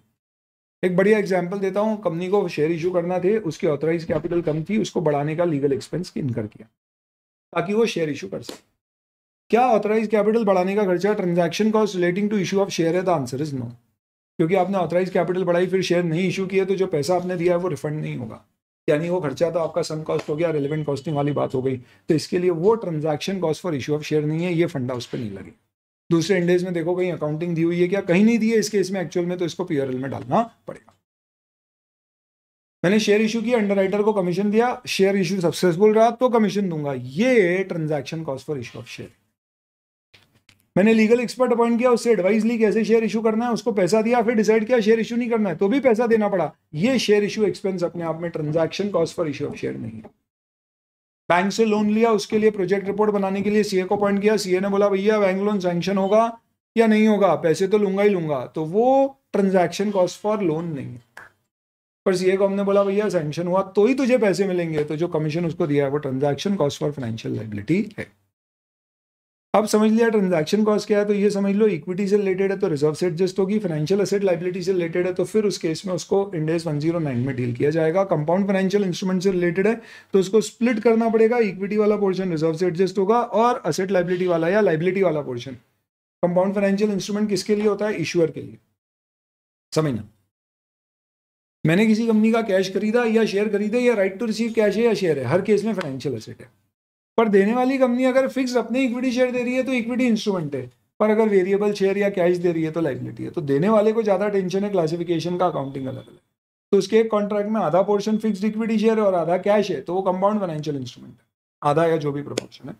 एक बढ़िया एग्जाम्पल देता हूँ कंपनी को शेयर इशू करना थे उसकी ऑथराइज कैपिटल कम थी उसको बढ़ाने का लीगल एक्सपेंस इनकर किया ताकि वो शेयर इशू कर सके क्या ऑथराइज कैपिटल बढ़ाने का खर्चा transaction cost relating to issue of share है द आंसर इज नो क्योंकि आपने ऑथराइज कैपिटल बढ़ाई फिर शेयर नहीं इशू किया तो जो पैसा आपने दिया है वो रिफंड नहीं होगा यानी वो खर्चा तो आपका सम कॉस्ट हो गया रिलेवेंट कॉस्टिंग वाली बात हो गई तो इसके लिए वो transaction cost for issue of share नहीं है ये फंडा उस पर नहीं लगेगा दूसरे इंडेज में देखो कहीं अकाउंटिंग दी हुई है क्या कहीं नहीं दी है इसके इसमें एक्चुअल में तो इसको पीआरएल में डालना पड़ेगा मैंने शेयर इशू किया अंडर को कमीशन दिया शेयर इशू सक्सेसफुल रहा तो कमीशन दूंगा ये transaction cost for issue of share मैंने लीगल एक्सपर्ट अपॉइंट किया उससे एडवाइस ली कैसे शेयर इशू करना है उसको पैसा दिया फिर डिसाइड किया शेयर इशू नहीं करना है तो भी पैसा देना पड़ा ये शेयर इशू एक्सपेंस अपने आप में transaction cost for issue of share नहीं है बैंक से लोन लिया उसके लिए प्रोजेक्ट रिपोर्ट बनाने के लिए सीए को अपॉइंट किया सीए ने बोला भैया बैंक लोन सैंक्शन होगा या नहीं होगा पैसे तो लूंगा ही लूंगा तो वो ट्रांजैक्शन कॉस्ट फॉर लोन नहीं है पर सीए को हमने बोला भैया सैंक्शन हुआ तो ही तुझे पैसे मिलेंगे तो जो कमीशन उसको दिया है वो transaction cost for financial liability है अब समझ लिया ट्रांजैक्शन कॉस्ट क्या है तो ये समझ लो इक्विटी से रिलेटेड है तो रिजर्व से एडजस्ट होगी फाइनेंशियल असेट लाइबिलिटी से रिलेटेड है तो फिर उस केस में उसको इंडेस 109 में डील किया जाएगा कंपाउंड फाइनेंशियल इंस्ट्रूमेंट से रिलेटेड है तो उसको स्प्लिट करना पड़ेगा इक्विटी वाला पोर्शन रिजर्व से एडजस्ट होगा और असेट लाइबिलिटी वाला या लाइबिलिटी वाला पोर्शन कंपाउंड फाइनेंशियल इंस्ट्रूमेंट किसके लिए होता है इश्यूअर के लिए समझना मैंने किसी कंपनी का कैश खरीदा या शेयर खरीदे या राइट टू रिसीव कैश है या शेयर है हर केस में फाइनेंशियल असेट है पर देने वाली कंपनी अगर फिक्स अपने इक्विटी शेयर दे रही है तो इक्विटी इंस्ट्रूमेंट है पर अगर वेरिएबल शेयर या कैश दे रही है तो लाइबिलिटी है तो देने वाले को ज़्यादा टेंशन है क्लासिफिकेशन का अकाउंटिंग अलग अलग तो उसके एक कॉन्ट्रैक्ट में आधा पोर्शन फिक्स इक्विटी शेयर और आधा कैश है तो वो कंपाउंड फाइनेंशियल इंस्ट्रूमेंट है आधा या जो भी प्रपोर्शन है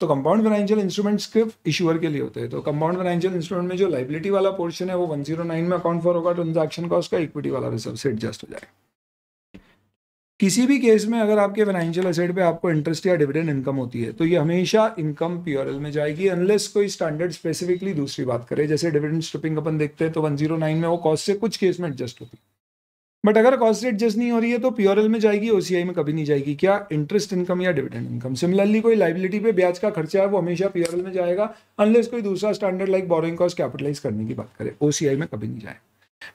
तो कंपाउंड फाइनेंशियल इंस्ट्रूमेंट्स के इशूअर के लिए होते हैं तो कंपाउंड फाइनेंशियल इंस्ट्रूमेंट में जो लाइबिलिटी वाला पोर्शन है वो नाइन में अकाउंट फॉर होगा ट्रांजेक्शन का उसका इक्विटी वाला रिजर्व से एडजस्ट हो जाएगा किसी भी केस में अगर आपके फाइनेंशियल असेट पे आपको इंटरेस्ट या डिविडेंड इनकम होती है तो ये हमेशा इनकम प्योरल में जाएगी अनलेस कोई स्टैंडर्ड स्पेसिफिकली दूसरी बात करे जैसे डिविडेंड स्ट्रिपिंग अपन देखते हैं तो 109 में वो कॉस्ट से कुछ केस में एडजस्ट होती है बट अगर कॉस्ट से एडजस्ट नहीं हो रही है तो प्योरल में जाएगी ओसीआई में कभी नहीं जाएगी क्या इंटरेस्ट इनकम या डिविडेंड इनकम सिमिलरली कोई लाइबिलिटी पे ब्याज का खर्चा है वो हमेशा पीओरएल में जाएगा अनलेस कोई दूसरा standard like borrowing cost capitalise करने की बात करे ओसीआई में कभी नहीं जाएगा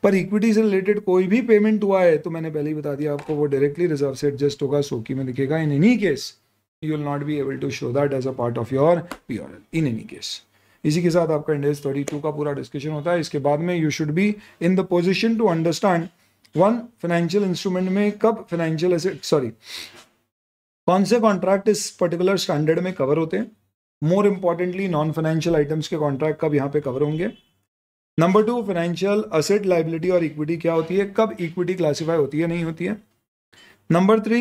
पर इक्विटी से रिलेटेड कोई भी पेमेंट हुआ है तो मैंने पहले ही बता दिया आपको वो डायरेक्टली रिजर्व से एडजस्ट होगा सोकी में दिखेगा in any case you will not be able to show that as a part of your P in any case इसी के साथ आपका इंडेज थर्टी टू का पूरा डिस्कशन होता है इसके बाद में you should be in the position to understand one financial instrument में कब फाइनेंशियल सॉरी कौन से कॉन्ट्रैक्ट इस पर्टिकुलर स्टैंडर्ड में कवर होते हैं more importantly non financial items के कॉन्ट्रैक्ट कब यहाँ पे कवर होंगे number two financial asset liability और इक्विटी क्या होती है कब इक्विटी क्लासीफाई होती है नहीं होती है नंबर थ्री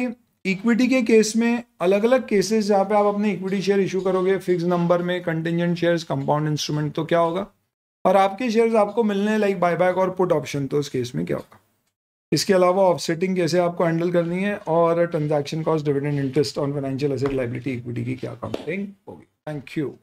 इक्विटी के केस में अलग अलग केसेस जहाँ पे आप अपने इक्विटी शेयर इशू करोगे फिक्स नंबर में कंटिजेंट शेयर्स कंपाउंड इंस्ट्रूमेंट तो क्या होगा और आपके शेयर्स आपको मिलने लाइक बाय बैक और पुट ऑप्शन तो उस केस में क्या होगा इसके अलावा ऑफसेटिंग कैसे आपको हैंडल करनी है और transaction cost dividend interest on financial asset liability equity की क्या काउंटिंग होगी थैंक यू